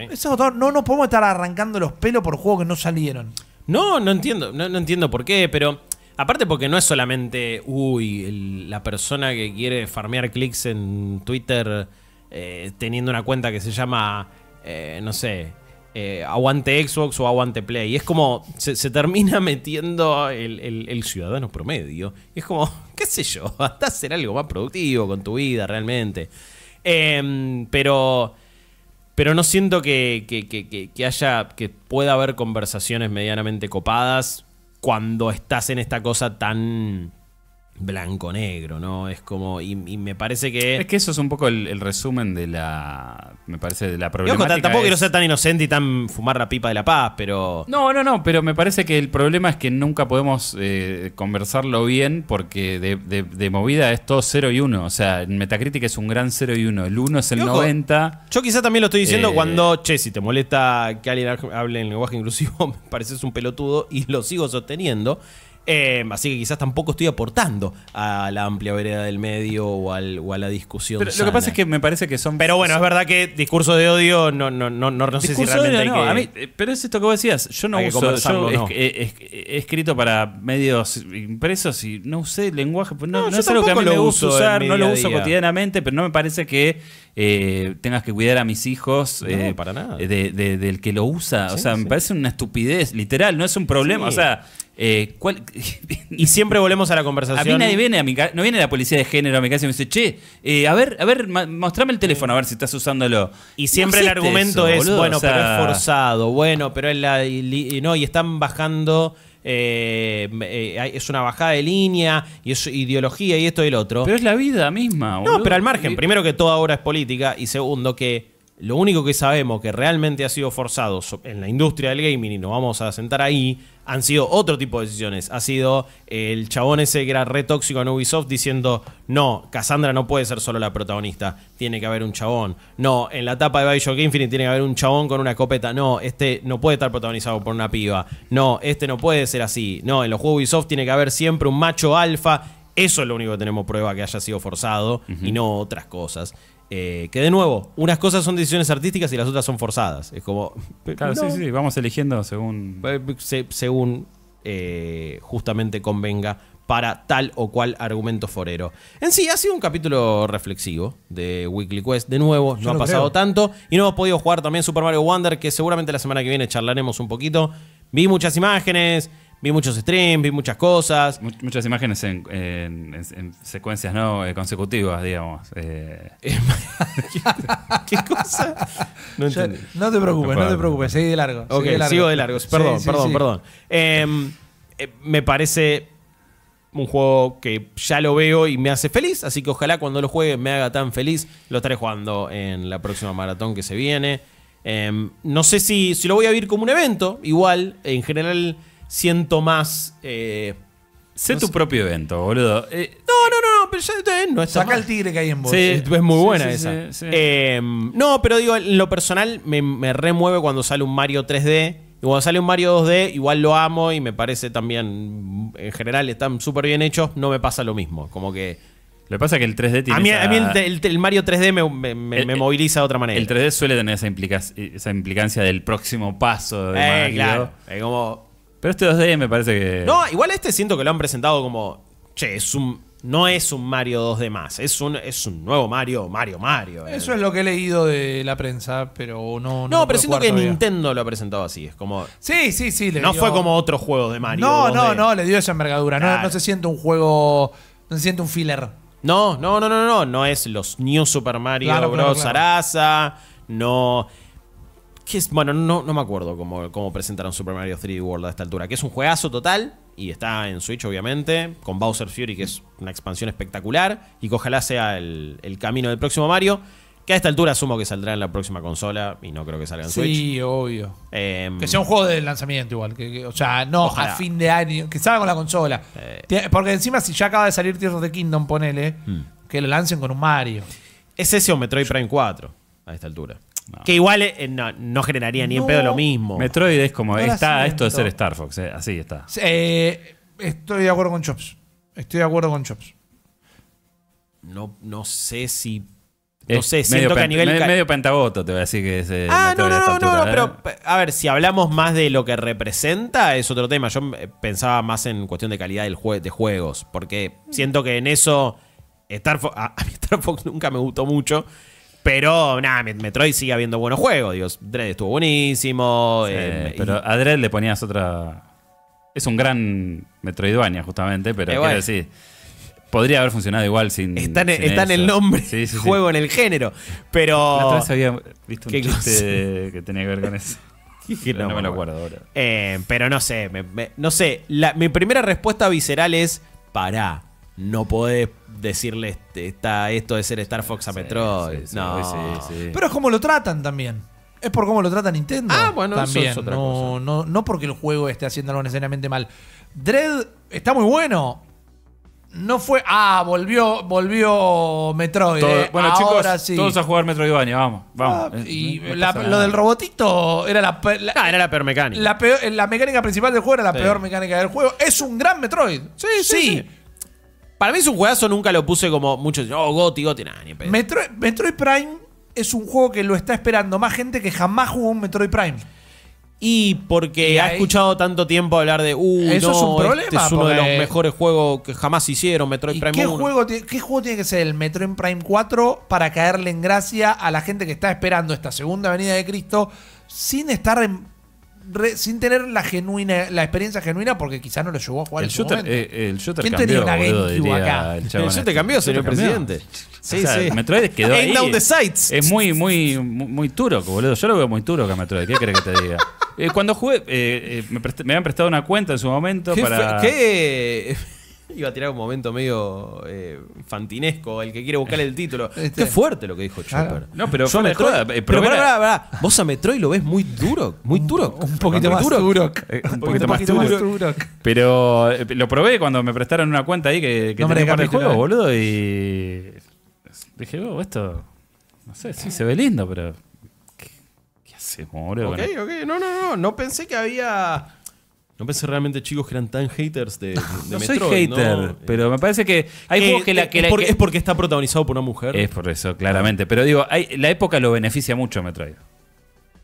Es agotador. No nos podemos estar arrancando los pelos por juegos que no salieron. No, no entiendo. No, no entiendo por qué, pero. Aparte porque no es solamente, uy, la persona que quiere farmear clics en Twitter eh, teniendo una cuenta que se llama, eh, no sé, eh, aguante Xbox o aguante Play. Y es como, se, termina metiendo el, ciudadano promedio. Y es como, qué sé yo, hasta hacer algo más productivo con tu vida realmente. Em, pero... Pero no siento que, que, que, que, haya. que pueda haber conversaciones medianamente copadas cuando estás en esta cosa tan blanco-negro, ¿no? Es como. Y, me parece que. Es que eso es un poco el, resumen de la. Me parece de la problemática. tampoco quiero ser tan inocente y tan fumar la pipa de la paz, pero. No, no, no, pero me parece que el problema es que nunca podemos eh, conversarlo bien porque de, movida es todo 0 y 1. O sea, en Metacritic es un gran 0 y 1. El 1 es el 90. Yo quizá también lo estoy diciendo eh, cuando, che, si te molesta que alguien hable en lenguaje inclusivo, me pareces un pelotudo y lo sigo sosteniendo. Em, así que quizás tampoco estoy aportando a la amplia vereda del medio o, a la discusión. lo que pasa es que me parece que son. Pero bueno, es verdad que discurso de odio no, no, sé si realmente hay que. Eh, pero es esto que vos decías. Yo no uso. no. he escrito para medios impresos y no usé el lenguaje. Pues no, no es algo que a mí me gusta usar, no lo uso cotidianamente, pero no me parece que eh, tengas que cuidar a mis hijos. Eh, del que lo usa. o sea, me parece una estupidez, literal, no es un problema. O sea. Eh, y siempre volvemos a la conversación. A mí nadie viene no viene la policía de género a mi casa y me dice, che, a ver, a ver, mostrame el teléfono a ver si estás usándolo. Y siempre el argumento es, bueno, pero es forzado, bueno, pero es la. no, y están bajando eh, eh, es una bajada de línea y es ideología y esto y el otro. Pero es la vida misma. No, pero al margen, primero que toda obra es política y segundo que lo único que sabemos que realmente ha sido forzado en la industria del gaming y nos vamos a sentar ahí, han sido otro tipo de decisiones. Ha sido el chabón ese que era re tóxico en Ubisoft diciendo, no, Cassandra no puede ser solo la protagonista, tiene que haber un chabón. No, en la etapa de Bioshock Infinite tiene que haber un chabón con una copeta. No, este no puede estar protagonizado por una piba. No, este no puede ser así. No, en los juegos Ubisoft tiene que haber siempre un macho alfa. Eso es lo único que tenemos prueba que haya sido forzado y no otras cosas. Eh, que de nuevo, unas cosas son decisiones artísticas y las otras son forzadas. Es como. Claro, sí, sí, vamos eligiendo según. según eh, justamente convenga para tal o cual argumento forero. En sí, ha sido un capítulo reflexivo de Weekly Quest. De nuevo, no ha pasado tanto. Y no hemos podido jugar también Super Mario Wonder, que seguramente la semana que viene charlaremos un poquito. Vi muchas imágenes, vi muchos streams, vi muchas cosas. muchas imágenes en, secuencias no eh, consecutivas, digamos. Eh. Eh, ¿Qué, cosa? No, te preocupes, no, te preocupes, seguí de largo. sigo de largo. Perdón, perdón, perdón. Em, me parece un juego que ya lo veo y me hace feliz, así que ojalá cuando lo juegue me haga tan feliz. Lo estaré jugando en la próxima maratón que se viene. Em, no sé si, si lo voy a vivir como un evento, igual, en general siento más. Eh, sé tu propio evento, boludo. Eh, no, no, no, no, pero ya eh, no Saca el tigre que hay en vos. Sí, es muy buena esa. Em, no, pero digo, en lo personal me, me remueve cuando sale un Mario 3D. Y cuando sale un Mario 2D, igual lo amo y me parece también, en general, están súper bien hechos. No me pasa lo mismo. Como que lo que pasa es que el 3D tiene. A mí, a mí el, Mario 3D me, moviliza de otra manera. El 3D suele tener esa, esa implicancia del próximo paso. De claro. Es como. Pero este 2D me parece que. No, igual este siento que lo han presentado como. Che, es un. No es un Mario 2D más, es un, es un nuevo Mario, Mario Mario. Eh. Eso es lo que he leído de la prensa, pero no. No, pero siento que Nintendo lo ha presentado así. Es como. Sí, sí, sí. No fue como otro juego de Mario. No, no, no, le dio esa envergadura. No- No, se siente un juego. No se siente un filler. No, no, no, no, no. No es los New Super Mario Bros. Arasa. No bueno, no, no me acuerdo cómo, cómo, presentaron Super Mario 3D World a esta altura, que es un juegazo total y está en Switch obviamente, con Bowser Fury que es una expansión espectacular y que ojalá sea el, camino del próximo Mario. Que a esta altura asumo que saldrá en la próxima consola y no creo que salga en Switch. Sí, obvio. Em, que sea un juego de lanzamiento igual. Que, o sea, no a fin de año. Que salga con la consola. Eh. Porque encima, si ya acaba de salir Tears de Kingdom, ponele, mm. que lo lancen con un Mario. Es ese o Metroid Prime 4 a esta altura. Que igual eh, eh, no, generaría ni en pedo lo mismo. Metroid es como. está esto de ser Star Fox, eh, así está. estoy de acuerdo con Chops. Estoy de acuerdo con Chops. No, no sé si. No sé, siento que a nivel. Medio pentagoto, te voy a decir que es. Ah, no, no, no, no, pero a ver, si hablamos más de lo que representa, es otro tema. Yo pensaba más en cuestión de calidad del de juegos, porque siento que en eso a mí Star Fox nunca me gustó mucho pero nada, Metroid sigue habiendo buenos juegos. Dios Dread estuvo buenísimo. Eh, pero a Dread le ponías otra. Es un gran Metroidvania, justamente, pero eh, Podría haber funcionado igual sin. Está en, el nombre juego, en el género. Pero. La otra había visto un chiste que tenía que ver con eso. no, me lo acuerdo ahora. Eh, pero no sé. no sé. mi primera respuesta visceral es: pará. No podés decirle este, está esto de ser Star Fox a Metroid. no. Pero es como lo tratan también. Es por cómo lo trata Nintendo. Ah, bueno, también. es otra no, cosa. no, No, porque el juego esté haciendo algo necesariamente mal. Dread está muy bueno. No fue. Ah, volvió, volvió Metroid. Eh. bueno, chicos, todos a jugar Metroidvania, vamos, vamos. Ah, eh, y lo del robotito era la, ah, era la peor mecánica. La, mecánica principal del juego era la peor mecánica del juego. Es un gran Metroid. sí. sí. sí. Para mí es un juegazo, nunca lo puse como mucho... Oh, Goti, Goti, nada, ni Metroid, Prime es un juego que lo está esperando más gente que jamás jugó un Metroid Prime. Y porque ha escuchado tanto tiempo hablar de. Uh, Eso es un problema, este es uno de los mejores juegos que jamás hicieron, Metroid Prime qué juego, qué juego tiene que ser el Metroid Prime 4 para caerle en gracia a la gente que está esperando esta segunda venida de Cristo sin estar en- sin tener la genuina la experiencia genuina porque quizás no lo llevó a jugar el en eh, el ¿Quién cambió, tenía una boludo, acá? El, el este. shooter cambió, señor presidente. Sí, o Metroid quedó ahí. the sights. Es muy, muy, muy, boludo. Yo lo veo muy duro que Metroid. ¿Qué crees que te diga? Eh, cuando jugué, eh, me, habían prestado una cuenta en su momento para. ¿Qué? Iba a tirar un momento medio eh, fantinesco, el que quiere buscar el título. Es este. Qué fuerte lo que dijo Chopper. No, pero yo a eh, pero vos a Metroid lo ves muy duro, muy duro. Un, poquito más duro. Eh, un, poquito, más duro. Pero eh, lo probé cuando me prestaron una cuenta ahí que, no tenía el juego, boludo, y dije, oh, esto, no sé, sí se ve lindo, pero ¿qué, hacemos, boludo? Ok, ok, no, no, no, no pensé que había no pensé realmente, chicos, que eran tan haters de, Metroid. no soy hater, eh, pero me parece que hay eh, eh, es, porque está protagonizado por una mujer. Es por eso, claramente. Pero digo, la época lo beneficia mucho a Metroid.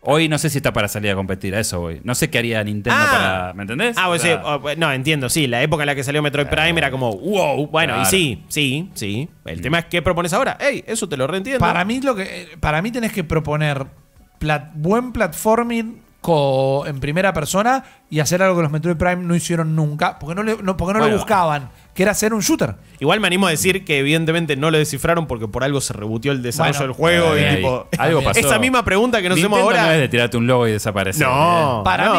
Hoy no sé si está para salir a competir, a eso voy. No sé qué haría Nintendo ah. para. ¿Me entendés? Ah, pues sí, oh, pues, no, entiendo, sí. La época en la que salió Metroid Prime era como, wow, bueno, y sí, sí, sí. El mm. tema es qué propones ahora. ¡Ey! Eso te lo reentiendo. Para mí, lo que, para mí tenés que proponer buen platforming en primera persona y hacer algo que los Metroid Prime no hicieron nunca, porque no, porque no lo buscaban, que era hacer un shooter. Igual me animo a decir que evidentemente no lo descifraron porque por algo se rebutió el desarrollo del juego y eh, tipo... Algo pasó. Esa misma pregunta que nos hacemos ahora... es de tirarte un logo y desaparecer. No, para,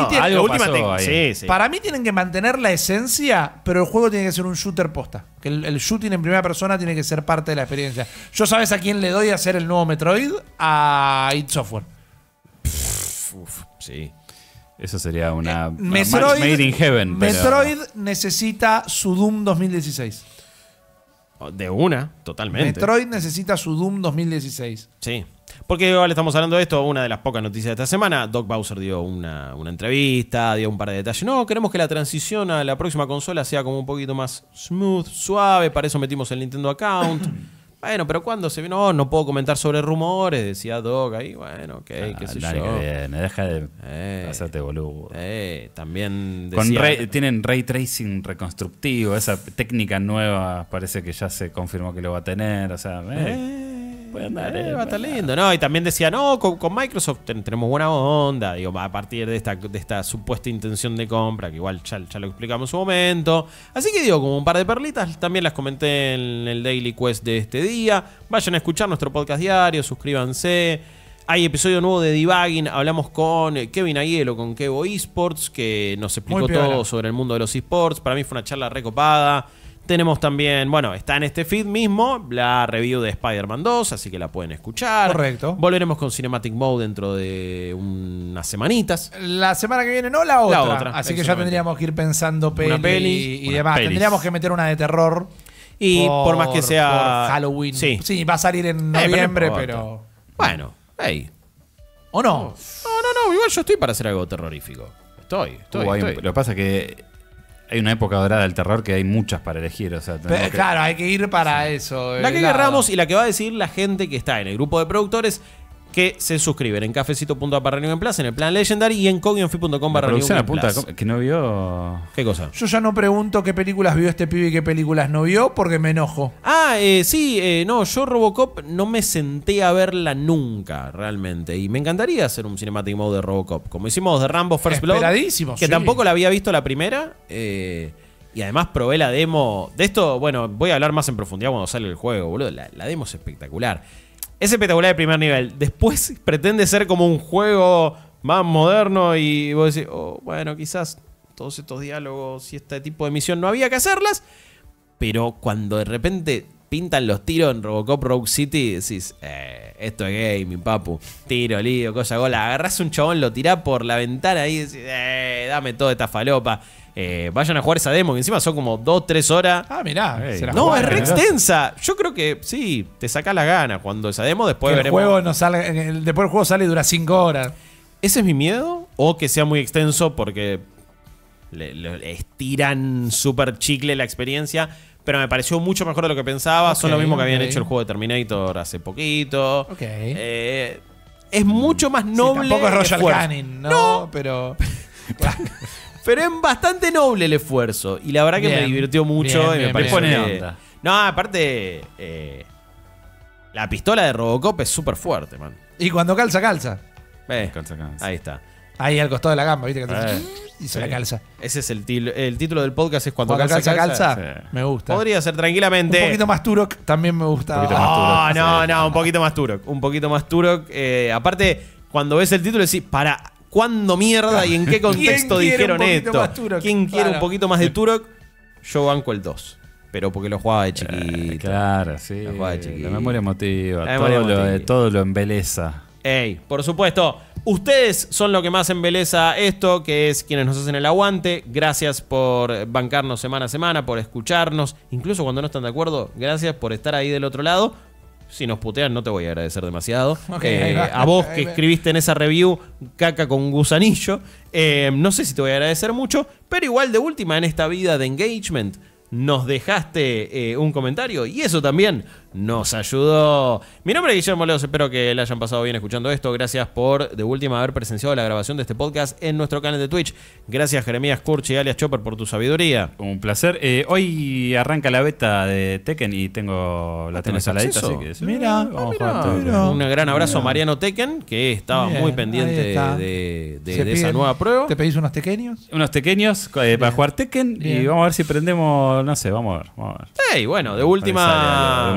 mí tienen que mantener la esencia, pero el juego tiene que ser un shooter posta. Que el, shooting en primera persona tiene que ser parte de la experiencia. Yo sabes a quién le doy a hacer el nuevo Metroid? A id Software. Sí. esa sería una. Eh, Metroid, made in heaven. Metroid necesita su Doom 2016. De una, totalmente. Metroid necesita su Doom 2016. Sí. Porque igual estamos hablando de esto, una de las pocas noticias de esta semana. Doc Bowser dio una, una, entrevista, dio un par de detalles. No, queremos que la transición a la próxima consola sea como un poquito más smooth, suave. Para eso metimos el Nintendo Account. Bueno, pero cuando se vino, oh, no, puedo comentar sobre rumores, decía Doc ahí, bueno, ok, ah, qué sé yo. Que viene, deja de eh, boludo. Eh, también decía, tienen ray tracing reconstructivo, esa técnica nueva parece que ya se confirmó que lo va a tener, o sea, eh. Eh, eh, va a estar lindo, ¿no? Y también decía, no, con, Microsoft tenemos buena onda, digo, a partir de esta, supuesta intención de compra, que igual ya, lo explicamos en su momento. Así que digo, como un par de perlitas, también las comenté en el Daily Quest de este día. Vayan a escuchar nuestro podcast diario, suscríbanse. Hay episodio nuevo de Debugging. Hablamos con Kevin Aguielo, con Kevo Esports, que nos explicó todo sobre el mundo de los esports. Para mí fue una charla recopada. Tenemos también, bueno, está en este feed mismo la review de Spider-Man 2, así que la pueden escuchar. Correcto. Volveremos con Cinematic Mode dentro de unas semanitas. La semana que viene, no la otra. así que ya tendríamos que ir pensando peli, y, demás. Tendríamos que meter una de terror. Y por, más que sea. Halloween. Sí. sí. va a salir en eh, noviembre, pero, Bueno, hey. ¿O no? No, no, no. Igual yo estoy para hacer algo terrorífico. Estoy, lo que pasa es que hay una época dorada del terror que hay muchas para elegir. O Claro, hay que ir para eso. La que agarramos eh, y la que va a decir la gente que está en el grupo de productores que se suscriben en cafecito.app en plaza, en el plan Legendary y en cogionfi.com barra Que no vio. ¿Qué cosa? Yo ya no pregunto qué películas vio este pibe y qué películas no vio porque me enojo. Ah, eh, sí, eh, no, yo Robocop no me senté a verla nunca realmente. Y me encantaría hacer un cinematic mode de Robocop, como hicimos de Rambo First Blood. Que tampoco la había visto la primera. Eh, y además probé la demo. De esto, bueno, voy a hablar más en profundidad cuando sale el juego, boludo. la demo es espectacular. Es espectacular de primer nivel. Después pretende ser como un juego más moderno y vos decís, oh, bueno, quizás todos estos diálogos y este tipo de misión no había que hacerlas. Pero cuando de repente pintan los tiros en Robocop Rogue City y decís, eh, esto es gay, mi papu. Tiro, lío, cosa, gola. Agarrás un chabón, lo tirás por la ventana y decís, eh, dame toda esta falopa. Eh, vayan a jugar esa demo, que encima son como 2, 3 horas. Ah, mirá. no, es re extensa. Yo creo que sí, te saca la gana, cuando esa demo, después que el Juego no sale, después el juego sale y dura cinco horas. ¿Ese es mi miedo? ¿O que sea muy extenso porque le, estiran súper chicle la experiencia? pero me pareció mucho mejor de lo que pensaba. Son lo mismo que habían hecho el juego de Terminator hace poquito. Eh, es mucho mm. más noble. Sí, tampoco es Royal Canin, ¿no? Pero. pero es bastante noble el esfuerzo. Y la verdad que me divirtió mucho y me no, aparte. Eh, la pistola de Robocop es súper fuerte, man. Y cuando calza, calza. Eh, calza, calza. Ahí está. Ahí al costado de la gamba, ¿viste? Que eh, la calza. Ese es el, el título del podcast, es cuando, calza, calza, me gusta. Podría ser tranquilamente. Un poquito más Turok también me gusta. Un poquito más. Ah, no, Turok. no, no, un poquito más Turok. Un poquito más Turok. Eh, aparte, cuando ves el título decís, para, ¿cuándo mierda y en qué contexto ¿Quién quiere un dijeron poquito esto? más Turok? ¿Quién quiere un poquito más de Turok? Yo banco el 2. Pero porque lo jugaba de chiquito. Eh, claro, sí. La jugaba de chiquito. memoria emotiva. La memoria todo, Lo, emotiva. todo lo embeleza. Ey, por supuesto. Ustedes son lo que más embeleza esto, que es quienes nos hacen el aguante. Gracias por bancarnos semana a semana, por escucharnos. Incluso cuando no están de acuerdo, gracias por estar ahí del otro lado. Si nos putean, no te voy a agradecer demasiado. Eh, a vos que escribiste en esa review caca con gusanillo, eh, no sé si te voy a agradecer mucho, pero igual de última en esta vida de engagement, nos dejaste eh, un comentario y eso también nos ayudó. Mi nombre es Guillermo Leos, espero que le hayan pasado bien escuchando esto. Gracias por de última haber presenciado la grabación de este podcast en nuestro canal de Twitch. Gracias Jeremías Curchi alias Chopper por tu sabiduría. Un placer. Eh, hoy arranca la beta de Tekken y tengo la ah, tenés saladita, así que Mira, ah, un gran abrazo a Mariano Tekken, que estaba muy pendiente de, esa nueva prueba. ¿Te pedís unos tequeños? Unos tequeños eh, para jugar Tekken y vamos a ver si prendemos, no sé, vamos a ver. Vamos bueno, de última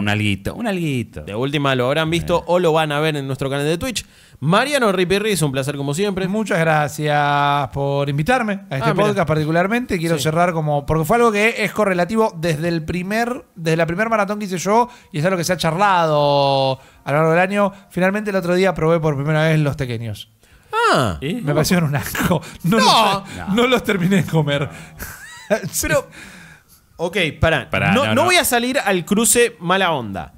un alguito. De última lo habrán visto o lo van a ver en nuestro canal de Twitch. Mariano Ripirri, es un placer como siempre. Muchas gracias por invitarme a este ah, podcast particularmente. Quiero cerrar como, porque fue algo que es correlativo desde el primer, desde la primer maratón que hice yo y es algo que se ha charlado a lo largo del año. Finalmente el otro día probé por primera vez los pequeños. Ah, me parecieron un asco. No, no los terminé de comer. Pero ok, pará. no, voy a salir al cruce mala onda.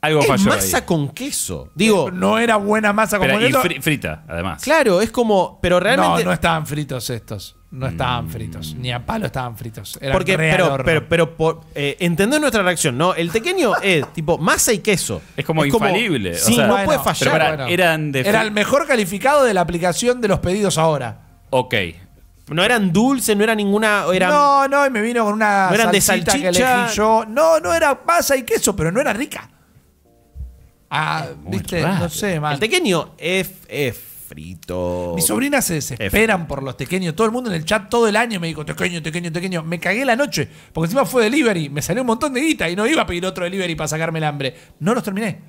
Algo es falló masa con queso. Digo, eh, no era buena masa con queso. frita, además. Claro, es como, pero realmente No, no estaban fritos estos. No estaban fritos, ni a palo estaban fritos. Era Porque, pero, pero, por, eh, nuestra reacción, ¿no? El pequeño es tipo masa y queso. Es como infalible. sí, no puede fallar. era el mejor calificado de la aplicación de los pedidos ahora. Ok. No eran dulces, no era ninguna. Eran, no, no, y me vino con una. No eran de salchicha que yo. No, no era masa y queso, pero no era rica. Ah, viste, no sé, mal. El tequeño es, frito. Mis sobrinas se desesperan por los tequeños. Todo el mundo en el chat todo el año me dijo pequeño, tequeño, tequeño. Me cagué la noche, porque encima fue delivery. Me salió un montón de guita y no iba a pedir otro delivery para sacarme el hambre. No los terminé.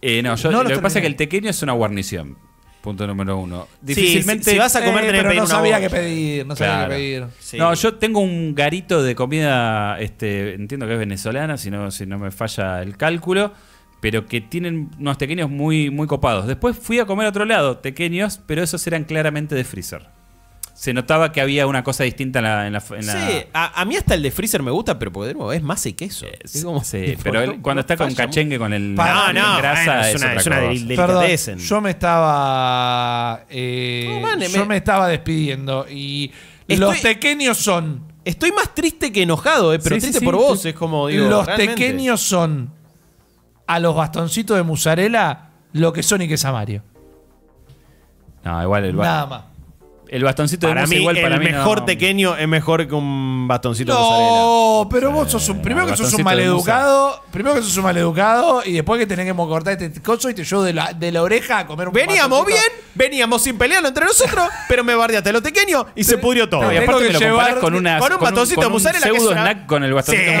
Eh, no, lo que pasa es que el tequeño es una guarnición. Punto número uno. Difícilmente. si vas a comer, eh, pero no sabía qué pedir. No sabía qué pedir. No, yo tengo un garito de comida, este, entiendo que es venezolana, si no, si no me falla el cálculo, pero que tienen unos tequeños muy, muy copados. Después fui a comer a otro lado, tequeños, pero esos eran claramente de freezer se notaba que había una cosa distinta en la. Sí, a, mí hasta el de Freezer me gusta, pero poder es más y queso. Eh, pero él, cuando está con cachengue, con el. grasa, es, una, Yo me estaba. Eh, yo me... estaba despidiendo y. Los pequeños son. Estoy más triste que enojado, eh, pero triste por vos. Es como. los pequeños son a los bastoncitos de musarela lo que son que es a Mario. No, igual el Nada más. El bastoncito de para mí, igual para el mejor tequeño es mejor que un bastoncito de mozzarella. No, pero vos sos un. Primero que sos un maleducado. Primero que sos un maleducado. Y después que tenés que cortar este coso y te llevo de la, de la oreja a comer un Veníamos bien, veníamos sin pelearlo entre nosotros, pero me bardeaste lo tequeño y se pudrió todo. y aparte me lo comparás con, con un bastoncito de mozzarella. con el bastoncito de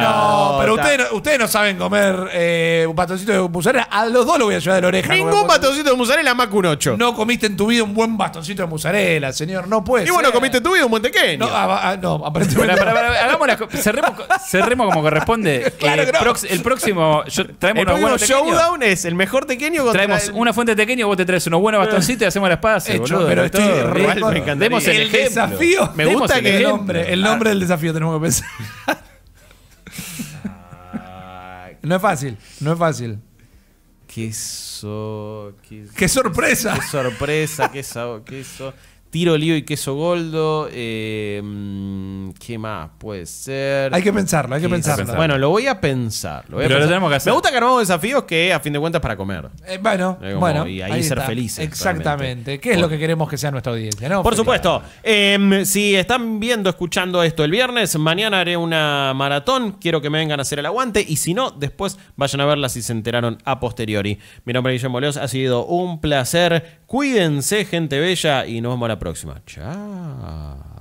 No, pero ustedes no, saben comer eh, un bastoncito de mozzarella. A los dos lo voy a llevar de la oreja. Ningún bastoncito de mozzarella más que un 8. No comiste en tu vida un buen bastoncito de Musarela, señor. No puede Y bueno, comiste tu vida un buen tequeño No, ah, ah, no hagamos cerremos, cerremos como corresponde. Claro, eh, el próximo. traemos El showdown es el mejor tequeño Traemos una fuente de tequeño, vos te traes unos buenos bastoncitos y hacemos las paces, boludo. pero esto estoy me el, desafío. Me gusta que- El nombre, el nombre del desafío tenemos que pensar. Ah. No es fácil, no es fácil qué Qué, ¡Qué sorpresa! ¡Qué sorpresa! ¡Qué sabor! Tiro Lío y Queso Goldo. Eh, mm, ¿Qué más puede ser? Hay que pensarlo, hay que pensarlo. Bueno, lo voy a pensar. tenemos Me gusta que armamos desafíos que, a fin de cuentas, para comer. Eh, eh, bueno, Y ahí, ser felices. Exactamente. ¿Qué es lo que queremos que sea nuestra audiencia? ¿no? Por supuesto. Em, si están viendo, escuchando esto el viernes, mañana haré una maratón. Quiero que me vengan a hacer el aguante. Y si no, después vayan a verla si se enteraron a posteriori. Mi nombre es Guillermo Leos. Ha sido un placer Cuídense, gente bella, y nos vemos la próxima. Chao.